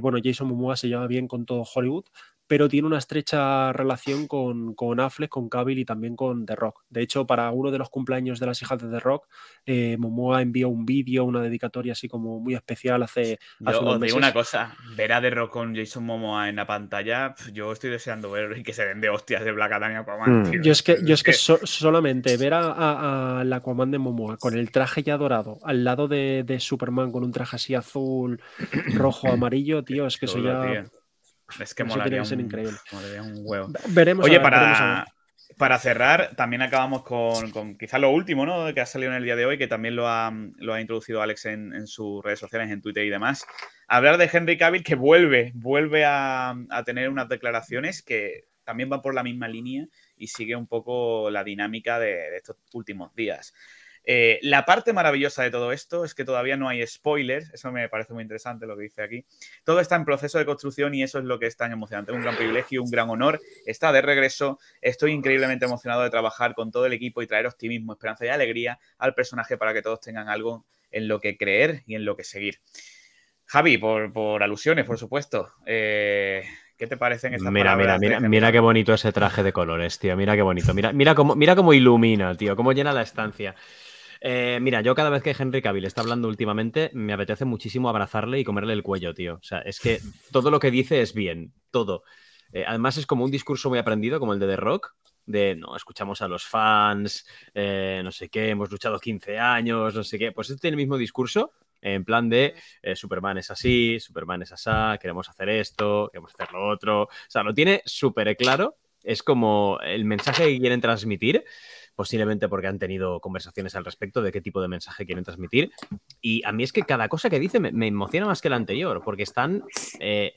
bueno, Jason Momoa se lleva bien con todo Hollywood, pero tiene una estrecha relación con, con Affleck, con Cavill y también con The Rock. De hecho, para uno de los cumpleaños de las hijas de The Rock, eh, Momoa envió un vídeo, una dedicatoria así como muy especial hace, hace os digo una cosa, ver a The Rock con Jason Momoa en la pantalla, yo estoy deseando y que se vende hostias de Black Adam y Aquaman. Hmm. Yo es que, yo es que (laughs) solamente ver a, la Aquaman de Momoa con el traje ya dorado, al lado de, de Superman con un traje así azul, rojo, (clears throat) amarillo, tío, es que eso ya... Es que molaría, increíble. (laughs) huevo. Veremos Oye, para, para cerrar, también acabamos con, quizás lo último, ¿no? Que ha salido en el día de hoy, que también lo ha, introducido Alex en, sus redes sociales, en Twitter y demás. Hablar de Henry Cavill, que vuelve, vuelve a, tener unas declaraciones que también van por la misma línea y sigue un poco la dinámica de estos últimos días. Eh, la parte maravillosa de todo esto es que todavía no hay spoilers, eso me parece muy interesante lo que dice aquí. Todo está en proceso de construcción y eso es lo que es tan emocionante, un gran privilegio, un gran honor. Está de regreso, estoy increíblemente emocionado de trabajar con todo el equipo y traer optimismo, esperanza y alegría al personaje para que todos tengan algo en lo que creer y en lo que seguir. Javi, por, alusiones, por supuesto. Eh, ¿Qué te parecen estas mira, Mira, mira, mira qué bonito ese traje de colores, tío. Mira qué bonito. Mira, mira, cómo, mira cómo ilumina, tío. Cómo llena la estancia. Eh, mira, yo cada vez que Henry Cavill está hablando últimamente, me apetece muchísimo abrazarle y comerle el cuello, tío. O sea, es que todo lo que dice es bien, todo. Eh, además es como un discurso muy aprendido, como el de The Rock, de no, escuchamos a los fans, eh, no sé qué, hemos luchado 15 años, no sé qué. Pues este tiene el mismo discurso, en plan de Superman es así, Superman es así, queremos hacer esto, queremos hacer lo otro. O sea, lo tiene súper claro. Es como el mensaje que quieren transmitir posiblemente porque han tenido conversaciones al respecto de qué tipo de mensaje quieren transmitir. Y a mí es que cada cosa que dice me, emociona más que la anterior, porque están eh,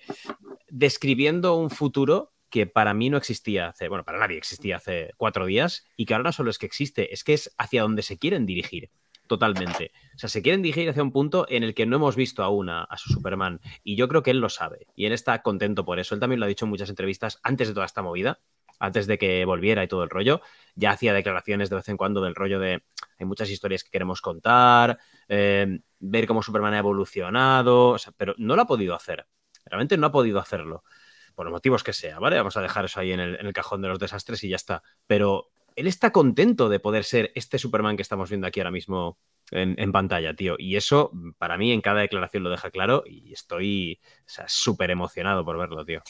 describiendo un futuro que para mí no existía hace, bueno, para nadie existía hace cuatro días y que ahora solo es que existe, es que es hacia donde se quieren dirigir totalmente. O sea, se quieren dirigir hacia un punto en el que no hemos visto aún a, a, su Superman y yo creo que él lo sabe y él está contento por eso. Él también lo ha dicho en muchas entrevistas antes de toda esta movida, antes de que volviera y todo el rollo, ya hacía declaraciones de vez en cuando del rollo de hay muchas historias que queremos contar, eh, ver cómo Superman ha evolucionado, pero no lo ha podido hacer. Realmente no ha podido hacerlo. Por los motivos que sea, ¿vale? Vamos a dejar eso ahí en el, cajón de los desastres y ya está. Pero él está contento de poder ser este Superman que estamos viendo aquí ahora mismo en, pantalla, tío. Y eso, para mí, en cada declaración lo deja claro y estoy súper emocionado por verlo, tío.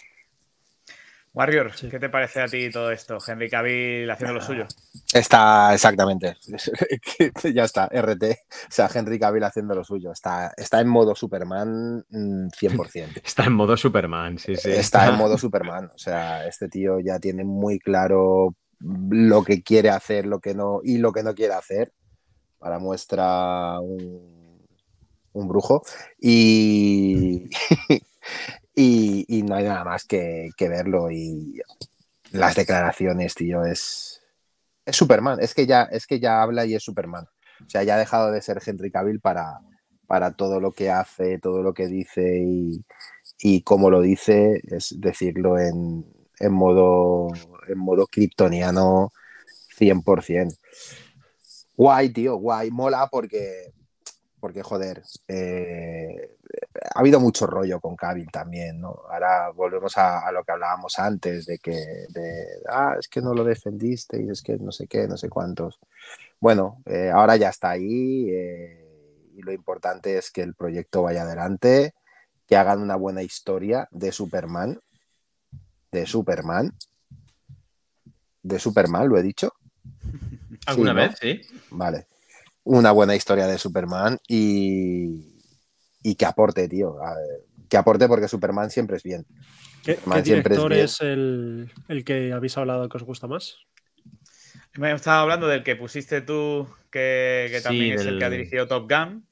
Warrior, ¿qué te parece a ti todo esto? Henry Cavill haciendo lo ah. suyo. Está, exactamente. (laughs) ya está, RT. O sea, Henry Cavill haciendo lo suyo. Está, está en modo Superman 100%. Mm, (laughs) está en modo Superman, sí, sí. Está en modo (laughs) Superman. O sea, este tío ya tiene muy claro lo que quiere hacer lo que no, y lo que no quiere hacer. Para muestra un, un brujo. Y. Y, no hay nada más que, verlo. Y las declaraciones, tío, es. Es Superman. Es que ya, es que ya habla y es Superman. O sea, ya ha dejado de ser Henry Cavill para, para todo lo que hace, todo lo que dice y, y cómo lo dice, es decirlo en, en modo en modo kriptoniano 100%. Guay, tío, guay. Mola porque, porque joder, eh, ha habido mucho rollo con Cabil también, ¿no? Ahora volvemos a, lo que hablábamos antes, de que, ah, es que no lo defendiste y es que no sé qué, no sé cuántos. Bueno, eh, ahora ya está ahí eh, y lo importante es que el proyecto vaya adelante, que hagan una buena historia de Superman, de Superman, de Superman, lo he dicho. (laughs) ¿Alguna vez? Sí. Vale una buena historia de Superman y, que aporte, tío. que aporte porque Superman siempre es bien. ¿Qué, es, el, que habéis hablado que os gusta más? Me estaba hablando del que pusiste tú, que, también es el que ha dirigido Top Gun.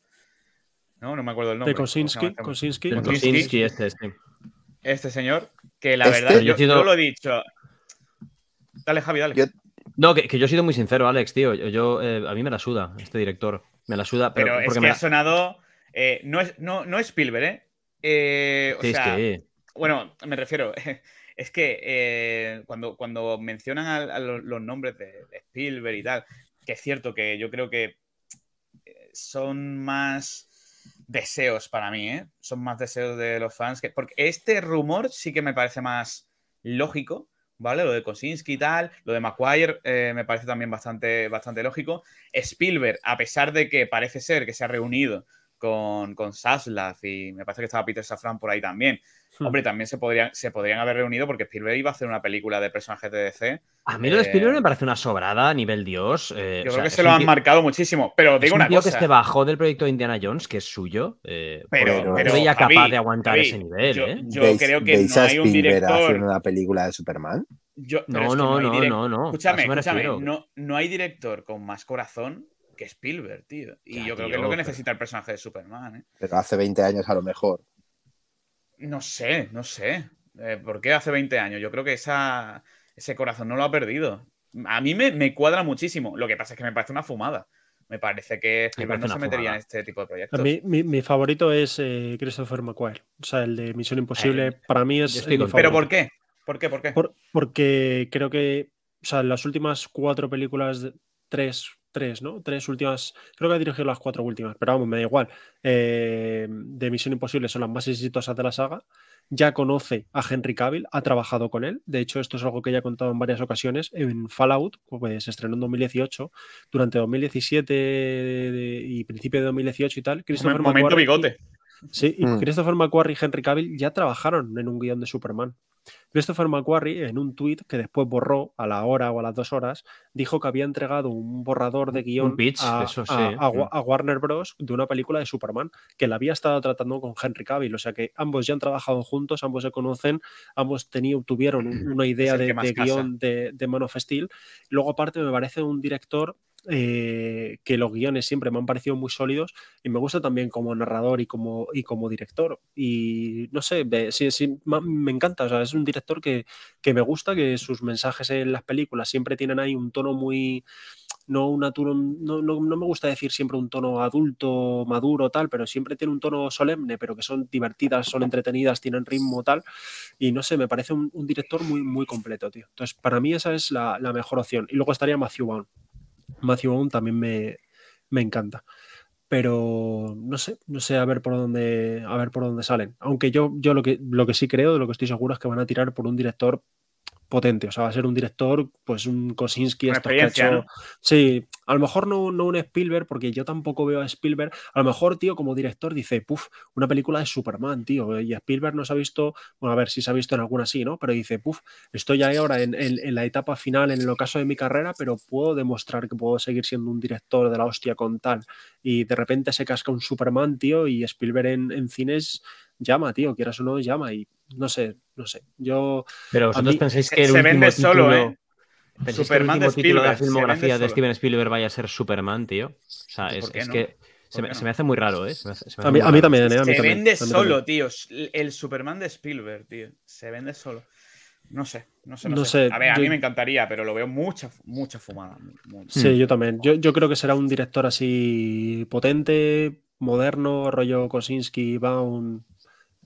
No, no me acuerdo el nombre. De Kosinski. Este Kosinski. Kosinski. este, este. Este señor, que la verdad, este- yo, yo, lo he dicho. Dale, Javi, dale. No, que, yo he sido muy sincero, Alex, tío. Yo, eh, a mí me la suda este director. Me la suda. Pero, es que me ha sonado. Eh, no, es, no, Spielberg, ¿eh? eh o sea, Bueno, me refiero. (laughs) Es que cuando, cuando mencionan los, nombres de, de, Spielberg y tal, que es cierto que yo creo que son más deseos para mí, ¿eh? Son más deseos de los fans. Que, porque este rumor sí que me parece más lógico ¿vale? Lo de Kosinski y tal, lo de Maguire eh, me parece también bastante, bastante lógico. Spielberg, a pesar de que parece ser que se ha reunido con, con Saslav y me parece que estaba Peter Safran por ahí también. Hmm. Hombre, también se podrían, se podrían haber reunido porque Spielberg iba a hacer una película de personajes de DC. A mí lo de eh, Spielberg me parece una sobrada a nivel Dios. Eh, yo creo que se lo han marcado muchísimo, pero digo una tío que esté bajó del proyecto de Indiana Jones, que es suyo, eh, pues pero, no capaz de aguantar ese nivel. Yo, creo que no hay un director una película de Superman. no, no, no, Escúchame, escúchame, no, no hay director con más corazón que Spielberg, tío. Y yo creo que es lo que necesita el personaje de Superman. ¿eh? Pero hace 20 años a lo mejor. No sé, no sé. Eh, ¿Por qué hace 20 años? Yo creo que ese corazón no lo ha perdido. A mí me, cuadra muchísimo. Lo que pasa es que me parece una fumada. Me parece que Spielberg no se metería en este tipo de proyectos. A mí, mi, favorito es eh, Christopher McQuarrie. O sea, el de Misión Imposible. para mí es. ¿Pero por qué? ¿Por qué? ¿Por qué? porque creo que. O sea, las últimas cuatro películas, tres, tres, ¿no? Tres últimas, creo que ha dirigido las cuatro últimas, pero vamos, me da igual. Eh, de Misión Imposible son las más exitosas de la saga. Ya conoce a Henry Cavill, ha trabajado con él. De hecho, esto es algo que ya he contado en varias ocasiones. En Fallout, pues, se estrenó en 2018, durante 2017 y principio de 2018 y tal. Christopher Momento, McQuarrie, Sí, y mm. Christopher McQuarrie y Henry Cavill ya trabajaron en un guión de Superman. Christopher McQuarrie, en un tuit que después borró a la hora o a las dos horas, dijo que había entregado un borrador de guión mm. a, Warner Bros. de una película de Superman, que la había estado tratando con Henry Cavill. O sea que ambos ya han trabajado juntos, ambos se conocen, ambos tuvieron (clears throat) una idea de, de guión de Man of Steel. Luego, aparte, me parece un director eh, que los guiones siempre me han parecido muy sólidos y me gusta también como narrador y como, y como director. Y no sé, sí, me encanta, o sea, es un director que, que, me gusta, que sus mensajes en las películas siempre tienen ahí un tono muy... No, un no, no, me gusta decir siempre un tono adulto, maduro, tal, pero siempre tiene un tono solemne, pero que son divertidas, son entretenidas, tienen ritmo, tal. Y no sé, me parece un, director muy, muy completo, tío. Entonces, para mí esa es la, la mejor opción. Y luego estaría Matthew Vaughn, Matthew también me, encanta. Pero no sé, no sé a ver por dónde, a ver por dónde salen. Aunque yo, yo lo que, lo que sí creo, de lo que estoy seguro es que van a tirar por un director potente. O sea, va a ser un director, pues un Kosinski, esto que ha hecho... Sí, a lo mejor no, no un Spielberg, porque yo tampoco veo a Spielberg. A lo mejor, tío, como director dice, puff, una película de Superman, tío. Y Spielberg no se ha visto, bueno, a ver si se ha visto en alguna así, ¿no? Pero dice, puff, estoy ahí ahora en, la etapa final, en el ocaso de mi carrera, pero puedo demostrar que puedo seguir siendo un director de la hostia con tal. Y de repente se casca un Superman, tío, y Spielberg en, en cines llama, tío, quieras o no, llama. Y no sé, no sé. Yo. Pero vosotros pensáis que el se vende solo, ¿eh? Superman que de la filmografía de Steven Spielberg vaya a ser Superman, tío. O sea, pues, es, que. Se me, hace muy raro, ¿eh? a, mí, también, ¿eh? se vende solo, tío. El Superman de Spielberg, tío. Se vende solo. No sé, no sé. A ver, a mí me encantaría, pero lo veo mucha, mucha fumada. sí, hmm. yo también. Yo, creo que será un director así potente, moderno, rollo Kosinski, un...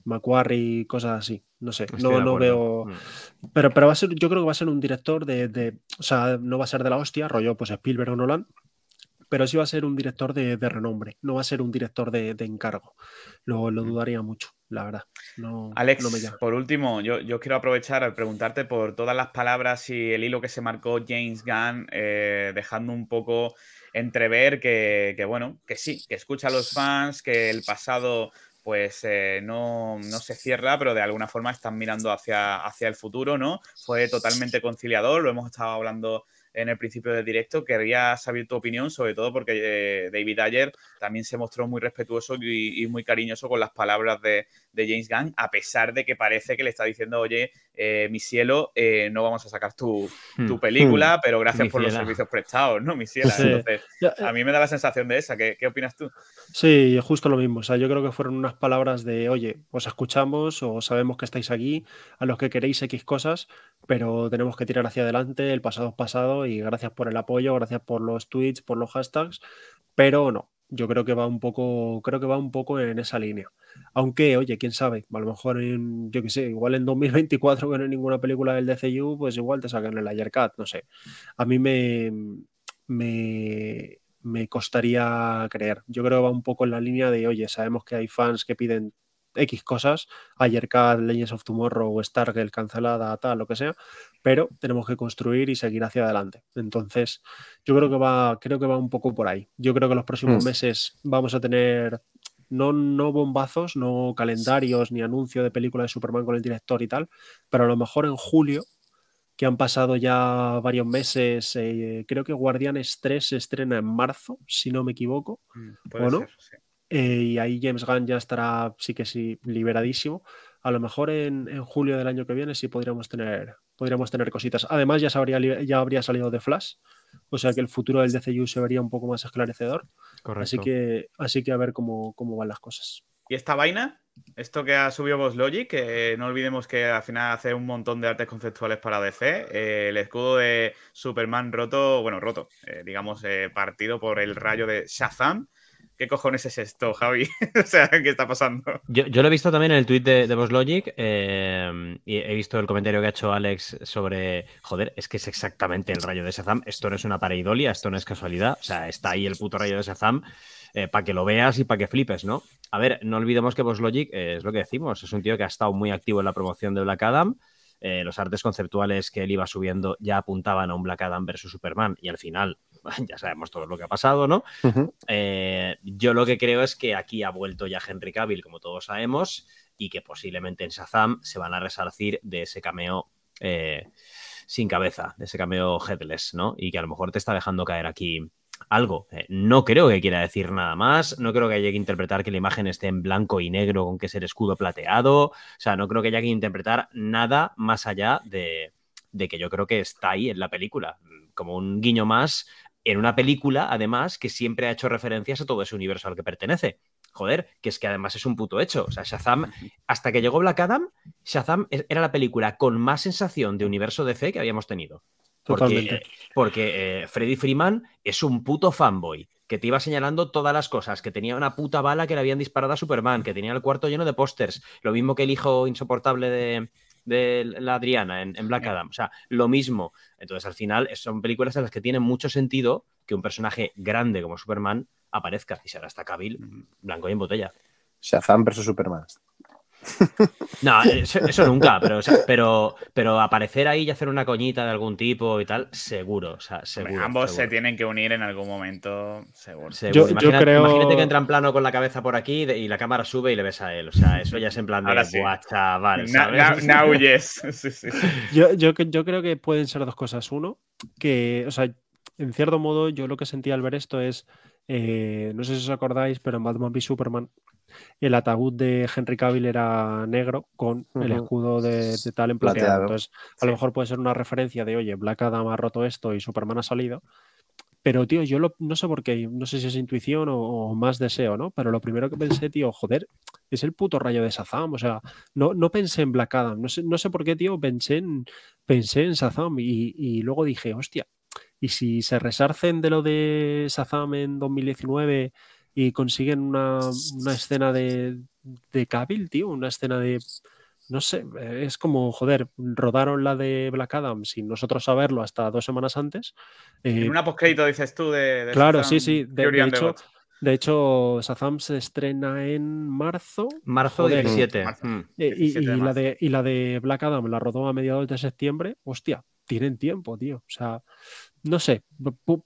Macquarie, cosas así. No sé, no, no veo. Mm. Pero, pero va a ser, yo creo que va a ser un director de, O sea, no va a ser de la hostia, rollo pues Spielberg o Nolan, pero sí va a ser un director de, renombre, no va a ser un director de, encargo. Lo, mm. dudaría mucho, la verdad. No, Alex, por último, yo, quiero aprovechar al preguntarte por todas las palabras y el hilo que se marcó James Gunn, eh, dejando un poco entrever que, que, bueno, que sí, que escucha a los fans, que el pasado pues eh, no, no, se cierra, pero de alguna forma están mirando hacia, hacia el futuro, ¿no? Fue totalmente conciliador, lo hemos estado hablando en el principio del directo. querría saber tu opinión, sobre todo porque eh, David Ayer también se mostró muy respetuoso y, muy cariñoso con las palabras de, James Gunn, a pesar de que parece que le está diciendo, oye, eh, mi cielo, eh, no vamos a sacar tu, hmm. película, hmm. pero gracias por los servicios prestados, ¿no, mi cielo? Entonces, a mí me da la sensación de esa. ¿Qué, ¿Qué, opinas tú? Sí, justo lo mismo. O sea, yo creo que fueron unas palabras de, oye, os escuchamos o sabemos que estáis aquí, a los que queréis X cosas, pero tenemos que tirar hacia adelante, el pasado es pasado y gracias por el apoyo, gracias por los tweets, por los hashtags, pero no, yo creo que va un poco, creo que va un poco en esa línea. Aunque, oye, quién sabe, a lo mejor en, yo qué sé, igual en 2024 (laughs) que no hay ninguna película del DCU, pues igual te sacan el Ayercat, no sé. A mí me, me, me costaría creer. Yo creo que va un poco en la línea de, oye, sabemos que hay fans que piden X cosas, Ayer cada Legends of Tomorrow, o Stargirl cancelada, tal, lo que sea, pero tenemos que construir y seguir hacia adelante. Entonces, yo creo que va, creo que va un poco por ahí. Yo creo que los próximos mm. meses vamos a tener no, no bombazos, no calendarios ni anuncio de película de Superman con el director y tal, pero a lo mejor en julio, que han pasado ya varios meses, eh, creo que Guardianes 3 se estrena en marzo, si no me equivoco. Mm, ¿o no? Sí. Eh, y ahí James Gunn ya estará, sí que sí, liberadísimo. A lo mejor en, julio del año que viene sí podríamos tener, podríamos tener cositas. Además, ya, ya habría salido de Flash, o sea que el futuro del DCU se vería un poco más esclarecedor. Así que, así que a ver cómo, van las cosas. ¿Y esta vaina? Esto que ha subido Vos Logic, no olvidemos que al final hace un montón de artes conceptuales para DC. Eh, el escudo de Superman roto, bueno, roto, eh, digamos, partido por el rayo de Shazam. ¿qué cojones es esto, Javi? (laughs) o sea, ¿qué está pasando? Yo, lo he visto también en el tweet de, de Logic eh, y he visto el comentario que ha hecho Alex sobre, joder, es que es exactamente el rayo de Shazam, esto no es una pareidolia, esto no es casualidad, o sea, está ahí el puto rayo de Shazam. Eh, para que lo veas y para que flipes, ¿no? A ver, no olvidemos que Bosslogic Logic eh, es lo que decimos, es un tío que ha estado muy activo en la promoción de Black Adam, los artes conceptuales que él iba subiendo ya apuntaban a un Black Adam versus Superman y al final (laughs) ya sabemos todo lo que ha pasado, ¿no? Eh, yo lo que creo es que aquí ha vuelto ya Henry Cavill, como todos sabemos, y que posiblemente en Shazam se van a resarcir de ese cameo eh, sin cabeza, de ese cameo headless, ¿no? Y que a lo mejor te está dejando caer aquí algo. Eh, no creo que quiera decir nada más, no creo que haya que interpretar que la imagen esté en blanco y negro con que es escudo plateado, o sea, no creo que haya que interpretar nada más allá de, de que yo creo que está ahí en la película, como un guiño más en una película, además, que siempre ha hecho referencias a todo ese universo al que pertenece. Joder, que es que además es un puto hecho. O sea, Shazam, hasta que llegó Black Adam, Shazam e-, era la película con más sensación de universo de fe que habíamos tenido. Totalmente. Eh, porque, eh, Freddy Freeman es un puto fanboy que te iba señalando todas las cosas, que tenía una puta bala que le habían disparado a Superman, que tenía el cuarto lleno de pósters, lo mismo que el hijo insoportable de, de la Adriana en, Black Adam. O sea, lo mismo. Entonces, al final, son películas en las que tiene mucho sentido que un personaje grande como Superman aparezca. Y si ahora está Cabil, blanco y en botella. Shazam versus Superman. No, eso, nunca, pero, pero, pero aparecer ahí y hacer una coñita de algún tipo y tal, seguro. ambos se tienen que unir en algún momento, seguro. Yo, imagínate, creo... que entra en plano con la cabeza por aquí y la cámara sube y le ves a él. O sea, eso ya es en plan de sí. Now, (laughs) Yo, creo que pueden ser dos cosas. Uno, que, o sea, en cierto modo, yo lo que sentí al ver esto es. Eh, no sé si os acordáis, pero en Batman v Superman el ataúd de Henry Cavill era negro con el escudo de, tal en plateado. Entonces, a lo mejor puede ser una referencia de, oye, Black Adam ha roto esto y Superman ha salido. Pero, tío, yo no sé por qué, no sé si es intuición o, más deseo, ¿no? Pero lo primero que pensé, tío, joder, es el puto rayo de Sazam. O sea, no, no pensé en Black Adam. No sé, no sé por qué, tío, pensé en, pensé en Sazam. Y, y luego dije, hostia, ¿y si se resarcen de lo de Sazam en 2019? y consiguen una, escena de, de tío, una escena de... No sé, es como, joder, rodaron la de Black Adam sin nosotros saberlo hasta dos semanas antes. Eh, en una postcrédito dices tú de... claro, sí, sí. De, hecho, de hecho, se estrena en marzo. Marzo del 17. Mm. Eh, y, la de, y la de Black Adam la rodó a mediados de septiembre. Hostia, tienen tiempo, tío. O sea, no sé.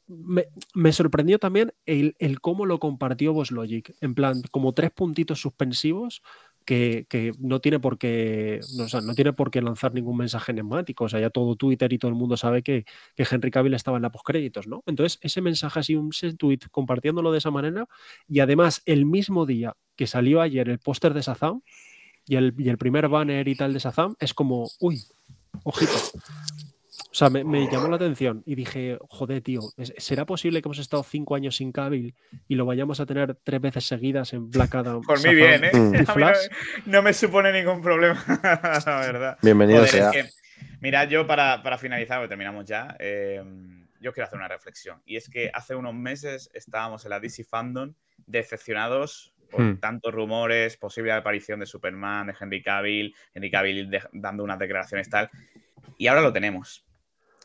Me, me sorprendió también el, cómo lo compartió Logic En plan, como tres puntitos suspensivos que, no tiene por qué. No, tiene por qué lanzar ningún mensaje enigmático. O sea, ya todo Twitter y todo el mundo sabe que, que Henry Cavill estaba en la postcréditos, ¿no? Entonces, ese mensaje así, un tweet compartiéndolo de esa manera, y además el mismo día que salió ayer el póster de Sazam y el, y el primer banner y tal de Sazam, es como, uy, ojito. O sea, me, llamó la atención y dije, joder, tío, ¿será posible que hemos estado cinco años sin Cabil y lo vayamos a tener tres veces seguidas en Black Adam? Por mí bien, ¿eh? Mm. (laughs) No, me supone ningún problema, (laughs) la verdad. Bienvenido Mira, sea. yo para, finalizar, porque terminamos ya, eh, yo quiero hacer una reflexión. Y es que hace unos meses estábamos en la DC Fandom decepcionados por hmm. tantos rumores, posible aparición de Superman, de Henry Cavill, Henry Cavill dando unas declaraciones tal. Y ahora lo tenemos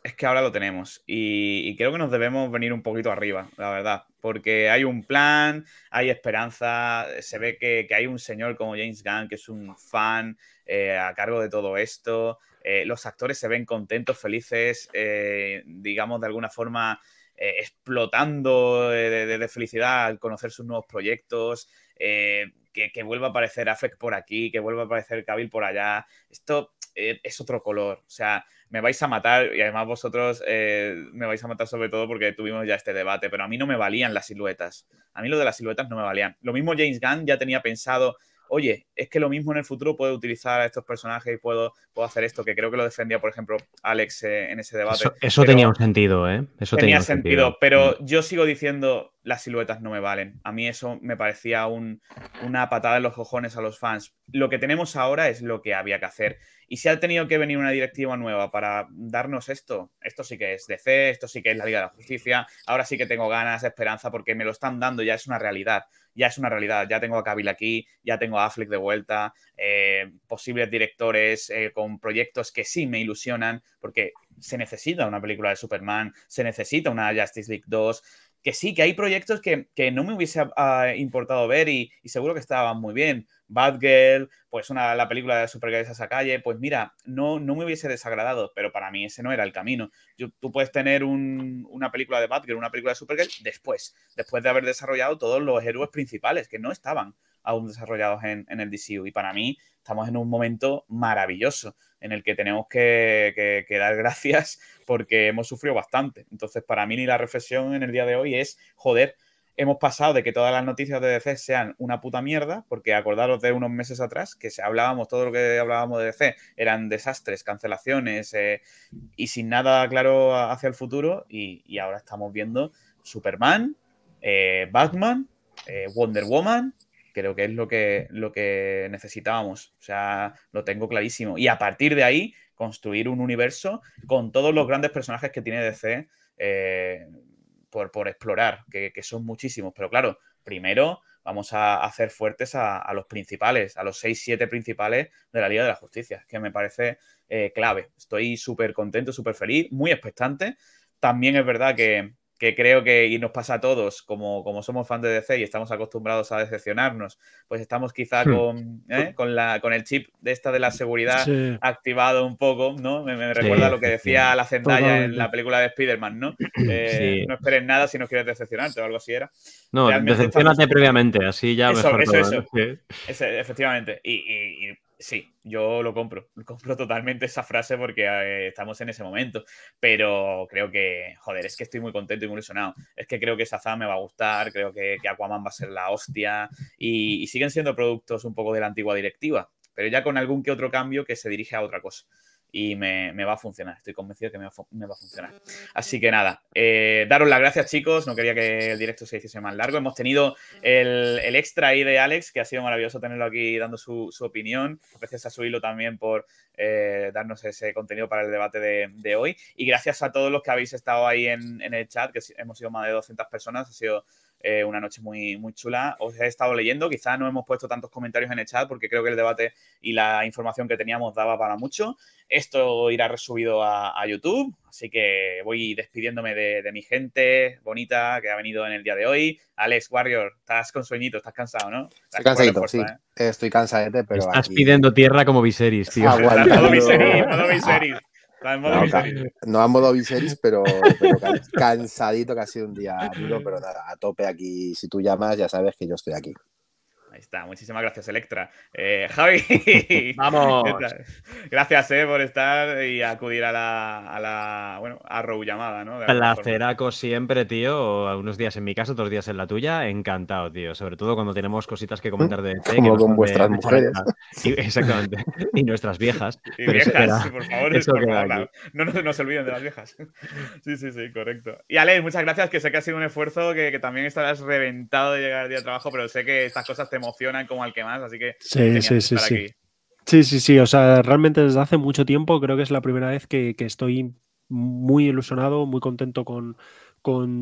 es que ahora lo tenemos y, creo que nos debemos venir un poquito arriba, la verdad, porque hay un plan, hay esperanza, se ve que, hay un señor como James Gunn que es un fan eh, a cargo de todo esto, eh, los actores se ven contentos, felices, eh, digamos de alguna forma explotando de, felicidad al conocer sus nuevos proyectos. Que, vuelva a aparecer Affleck por aquí, que vuelva a aparecer Cavill por allá. Esto es otro color. O sea, me vais a matar y además vosotros eh, me vais a matar sobre todo porque tuvimos ya este debate, pero a mí no me valían las siluetas. A mí lo de las siluetas no me valían. Lo mismo James Gunn ya tenía pensado oye, es que lo mismo en el futuro puedo utilizar a estos personajes y puedo, puedo hacer esto, que creo que lo defendía, por ejemplo, Alex eh, en ese debate. Eso, tenía un sentido, ¿eh? Eso tenía, sentido, pero mm. yo sigo diciendo, las siluetas no me valen. A mí eso me parecía una patada en los cojones a los fans. Lo que tenemos ahora es lo que había que hacer. Y si ha tenido que venir una directiva nueva para darnos esto, esto sí que es DC, esto sí que es la Liga de la Justicia, ahora sí que tengo ganas, esperanza, porque me lo están dando, ya es una realidad ya es una realidad. Ya tengo a Cavill aquí, ya tengo a Affleck de vuelta, eh, posibles directores eh, con proyectos que sí me ilusionan, porque se necesita una película de Superman, se necesita una Justice League 2 que sí, que hay proyectos que, no me hubiese ah, importado ver y, seguro que estaban muy bien, Bad Girl, pues una, la película de Supergirl a esa calle, pues mira, no, no me hubiese desagradado, pero para mí ese no era el camino. tú puedes tener una película de Batgirl, una película de Supergirl después, después de haber desarrollado todos los héroes principales que no estaban aún desarrollados en, el DCU. Y para mí estamos en un momento maravilloso en el que tenemos que, que, dar gracias porque hemos sufrido bastante. Entonces, para mí, ni la reflexión en el día de hoy es, joder, hemos pasado de que todas las noticias de DC sean una puta mierda, porque acordaros de unos meses atrás que hablábamos, todo lo que hablábamos de DC eran desastres, cancelaciones eh, y sin nada claro hacia el futuro, y, ahora estamos viendo Superman, eh, Batman, eh, Wonder Woman, creo que es lo que, lo que necesitábamos, o sea, lo tengo clarísimo, y a partir de ahí construir un universo con todos los grandes personajes que tiene DC por, explorar, que, son muchísimos. Pero claro, primero vamos a hacer fuertes a, los principales, a los 6-7 principales de la Liga de la Justicia, que me parece eh, clave. Estoy súper contento, súper feliz, muy expectante. También es verdad que, que creo que, y nos pasa a todos, como, somos fans de DC y estamos acostumbrados a decepcionarnos, pues estamos quizá hmm. ¿eh? con, la, con el chip de esta de la seguridad activado un poco, ¿no? Me, recuerda lo que decía la Zendaya en la película de Spider-Man, ¿no? (clears throat) Eh, no esperes nada si no quieres decepcionarte o algo así era. No, decepcionate previamente, así ya eso, mejor Eso, eso. efectivamente. y, Sí, yo lo compro, (laughs) compro totalmente esa frase porque eh, estamos en ese momento, pero creo que, joder, es que estoy muy contento y muy ilusionado. Es que creo que Shazam me va a gustar, creo que, Aquaman va a ser la hostia y siguen siendo productos un poco de la antigua directiva, pero ya con algún que otro cambio que se dirige a otra cosa y me, va a funcionar. Estoy convencido que me va, a funcionar. Así que nada, eh, daros las gracias, chicos. No quería que el directo se hiciese más largo. Hemos tenido el, extra ahí de Alex, que ha sido maravilloso tenerlo aquí dando su, opinión. Gracias a su hilo también por eh, darnos ese contenido para el debate de, hoy. Y gracias a todos los que habéis estado ahí en, en el chat, que hemos sido más de 200 personas. Ha sido una noche muy, muy chula. Os he estado leyendo, quizás no hemos puesto tantos comentarios en el chat porque creo que el debate y la información que teníamos daba para mucho. Esto irá resubido a, YouTube, así que voy despidiéndome de, mi gente bonita que ha venido en el día de hoy. Alex, Warrior, estás con sueñito, estás cansado, ¿no? estoy cansadito, sí. ¿eh? Estoy cansadete, pero. Estás pidiendo tierra como Viserys, tío. (laughs) todo Viserys, todo Viserys no, modo pero, (laughs) cansadito que ha sido un día duro, pero nada, a tope aquí. Si tú llamas, ya sabes que yo estoy aquí. Ahí está, muchísimas gracias, Electra. Eh, Javi, (laughs) vamos. Gracias eh, por estar y acudir a la, a la bueno, a llamada, ¿no? Placeraco siempre, tío. algunos días en mi casa, otros días en la tuya. Encantado, tío. Sobre todo cuando tenemos cositas que comentar de (laughs) Como con vuestras mujeres. (laughs) exactamente. y nuestras viejas. Y viejas, por favor, no, nos olviden de las viejas. sí, sí, sí, correcto. Y Alex muchas gracias, que sé que ha sido un esfuerzo, que, que también estarás reventado de llegar al día de trabajo, pero sé que estas cosas te emocionan como al que más, así que sí, sí, sí, sí. sí, sí, o sea, realmente desde hace mucho tiempo creo que es la primera vez que, estoy muy ilusionado, muy contento con,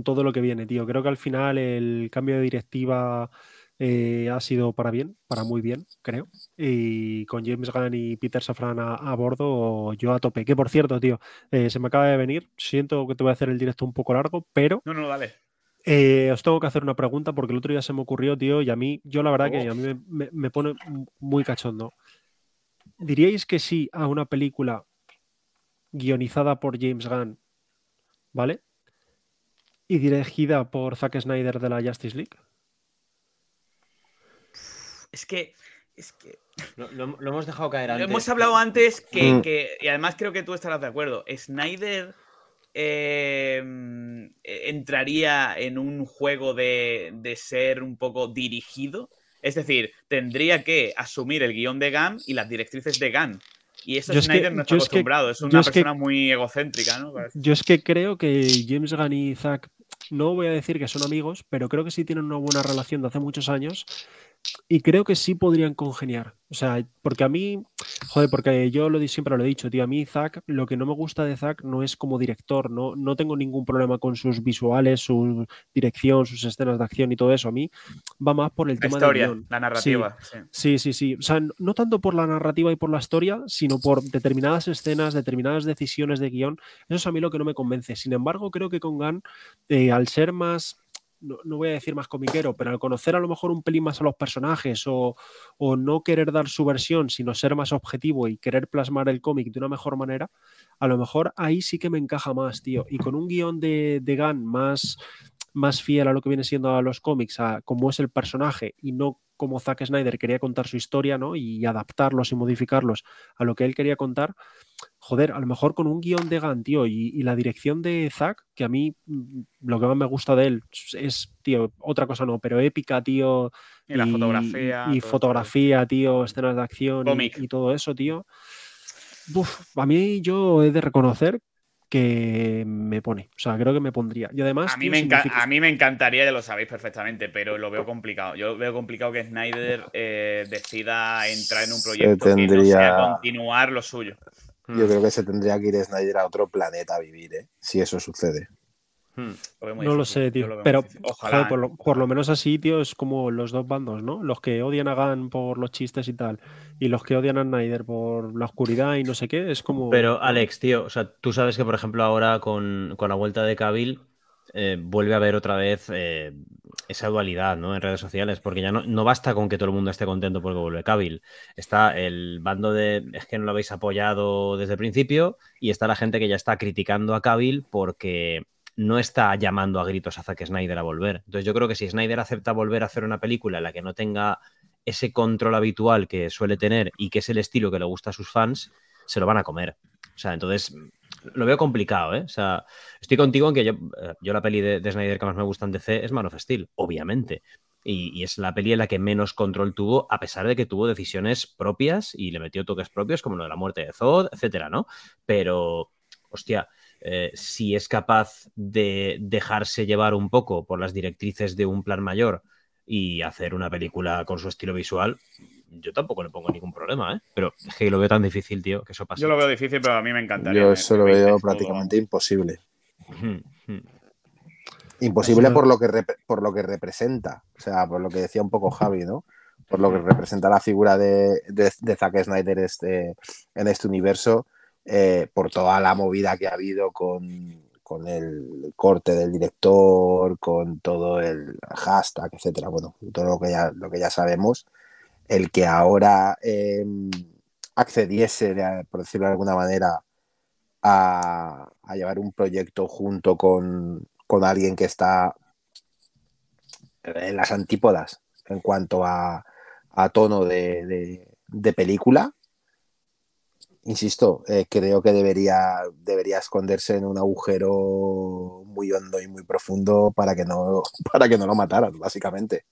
todo lo que viene, tío. Creo que al final el cambio de directiva eh, ha sido para bien, para muy bien, creo. Y con James Gunn y Peter Safran a, bordo, yo a tope. Que por cierto, tío, eh, se me acaba de venir. Siento que te voy a hacer el directo un poco largo, pero. No, no, dale. Eh, os tengo que hacer una pregunta porque el otro día se me ocurrió, tío, y a mí, yo la verdad que a mí me, pone muy cachondo. ¿Diríais que sí a una película guionizada por James Gunn, ¿vale? Y dirigida por Zack Snyder de la Justice League? Es que, es que... Lo, hemos dejado caer antes. Lo hemos hablado antes mm. que, y además creo que tú estarás de acuerdo. Snyder Em, e, entraría en un juego de, ser un poco dirigido. Es decir, tendría que asumir el guión de Gunn y las directrices de Gunn. Y eso Schneider es no está acostumbrado, es, una persona muy egocéntrica, Yo es que creo que James Gunn y Zack, no voy a decir que son amigos, pero creo que sí tienen una buena relación de hace muchos años y creo que sí podrían congeniar. O sea, porque a mí, joder, porque yo lo, siempre lo he dicho, tío, a mí Zack, lo que no me gusta de Zack no es como director, no, no tengo ningún problema con sus visuales, su dirección, sus escenas de acción y todo eso. A mí va más por el tema de la narrativa. Sí, sí, sí, O sea, no tanto por la narrativa y por la historia, sino por determinadas escenas, determinadas decisiones de guión. Eso es a mí lo que no me convence. Sin embargo, creo que con Gunn, eh, al ser más no, voy a decir más comiquero, pero al conocer a lo mejor un pelín más a los personajes o, no querer dar su versión, sino ser más objetivo y querer plasmar el cómic de una mejor manera, a lo mejor ahí sí que me encaja más, tío. Y con un guión de, de Gunn más, más fiel a lo que viene siendo a los cómics, a cómo es el personaje y no como Zack Snyder quería contar su historia, ¿no? Y adaptarlos y modificarlos a lo que él quería contar, joder, a lo mejor con un guión de Gunn, tío, y, la dirección de Zack, que a mí mm, mm, lo que más me gusta de él es, tío, otra cosa no, pero épica, tío. Y, la fotografía. Y, fotografía, tío, escenas de acción y, todo eso, tío. a mí yo he de reconocer que me pone. O sea, creo que me pondría. Y además. A mí, me, encantaría, ya lo sabéis perfectamente, pero lo veo complicado. Yo veo complicado que Snyder eh, decida entrar en un proyecto tendría... que no continuar lo suyo. Mm. Yo creo que se tendría que ir Snyder a otro planeta a vivir, ¿eh? si eso sucede. Hmm. no lo sé, tío. pero Ojalá, ¿eh? por, lo, menos así, tío, es como los dos bandos, ¿no? Los que odian a Gan por los chistes y tal, y los que odian a Snyder por la oscuridad y no sé qué, es como. Pero, Alex, tío, o sea, tú sabes que, por ejemplo, ahora con, con la vuelta de Kabil eh, vuelve a haber otra vez eh, esa dualidad ¿no? en redes sociales, porque ya no, basta con que todo el mundo esté contento porque vuelve Cabil. Está el bando de es que no lo habéis apoyado desde el principio y está la gente que ya está criticando a Cabil porque no está llamando a gritos a Zack Snyder a volver. Entonces yo creo que si Snyder acepta volver a hacer una película en la que no tenga ese control habitual que suele tener y que es el estilo que le gusta a sus fans, se lo van a comer. O sea, entonces lo veo complicado, ¿eh? O sea, estoy contigo en que yo, eh, yo la peli de, Snyder que más me gusta en DC es Man of Steel, obviamente. Y, es la peli en la que menos control tuvo, a pesar de que tuvo decisiones propias y le metió toques propios, como lo de la muerte de Zod, etcétera, ¿no? Pero, hostia, eh, si es capaz de dejarse llevar un poco por las directrices de un plan mayor y hacer una película con su estilo visual, yo tampoco le pongo ningún problema, ¿eh? Pero es que lo veo tan difícil, tío, que eso pasa. Yo lo veo difícil, pero a mí me encantaría. Yo eso lo veo prácticamente imposible. imposible por lo, que por lo que representa, o sea, por lo que decía un poco Javi, ¿no? Por lo que representa la figura de, de, Zack Snyder este, en este universo, eh, por toda la movida que ha habido con, el corte del director, con todo el hashtag, etcétera, bueno, todo lo que lo que ya sabemos el que ahora em, accediese, por decirlo de alguna manera, a, llevar un proyecto junto con, con, alguien que está en las antípodas en cuanto a, tono de, película, insisto, eh, creo que debería, debería esconderse en un agujero muy hondo y muy profundo para que no, (laughs) para que no lo mataran, básicamente.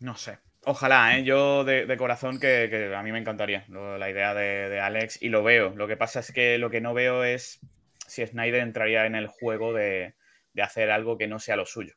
No sé. Ojalá, ¿eh? yo de, corazón que, a mí me encantaría la idea de, Alex y lo veo. Lo que pasa es que lo que no veo es si Snyder entraría en el juego de, hacer algo que no sea lo suyo,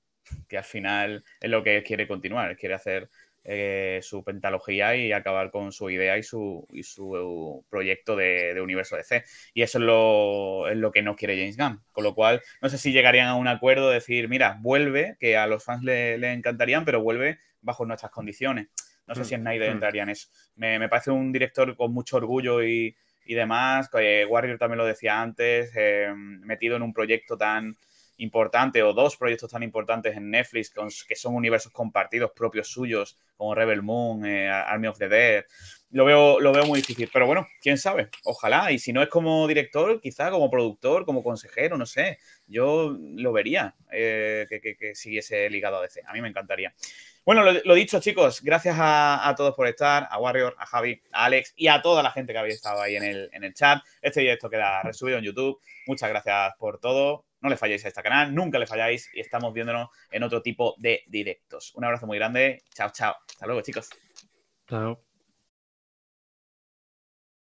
que al final es lo que quiere continuar, quiere hacer eh, su pentalogía y acabar con su idea y su, su proyecto de, de, universo DC. Y eso es lo, es lo, que no quiere James Gunn. Con lo cual, no sé si llegarían a un acuerdo decir, mira, vuelve, que a los fans le, le encantarían, pero vuelve bajo nuestras condiciones. No sé si mm, Snyder mm. entraría en eso. Me, me, parece un director con mucho orgullo y, y demás. Eh, Warrior también lo decía antes, eh, metido en un proyecto tan importante o dos proyectos tan importantes en Netflix que son universos compartidos propios suyos, como Rebel Moon, eh, Army of the Dead. Lo veo, lo veo muy difícil, pero bueno, quién sabe, ojalá. Y si no es como director, quizá como productor, como consejero, no sé. Yo lo vería que, que, que, siguiese ligado a DC. A mí me encantaría. Bueno, lo, dicho, chicos, gracias a, todos por estar, a Warrior, a Javi, a Alex y a toda la gente que había estado ahí en el, en el chat. Este directo queda resubido en YouTube. Muchas gracias por todo. No le falléis a este canal, nunca le falláis y estamos viéndonos en otro tipo de directos. Un abrazo muy grande. Chao, chao. Hasta luego, chicos. Chao.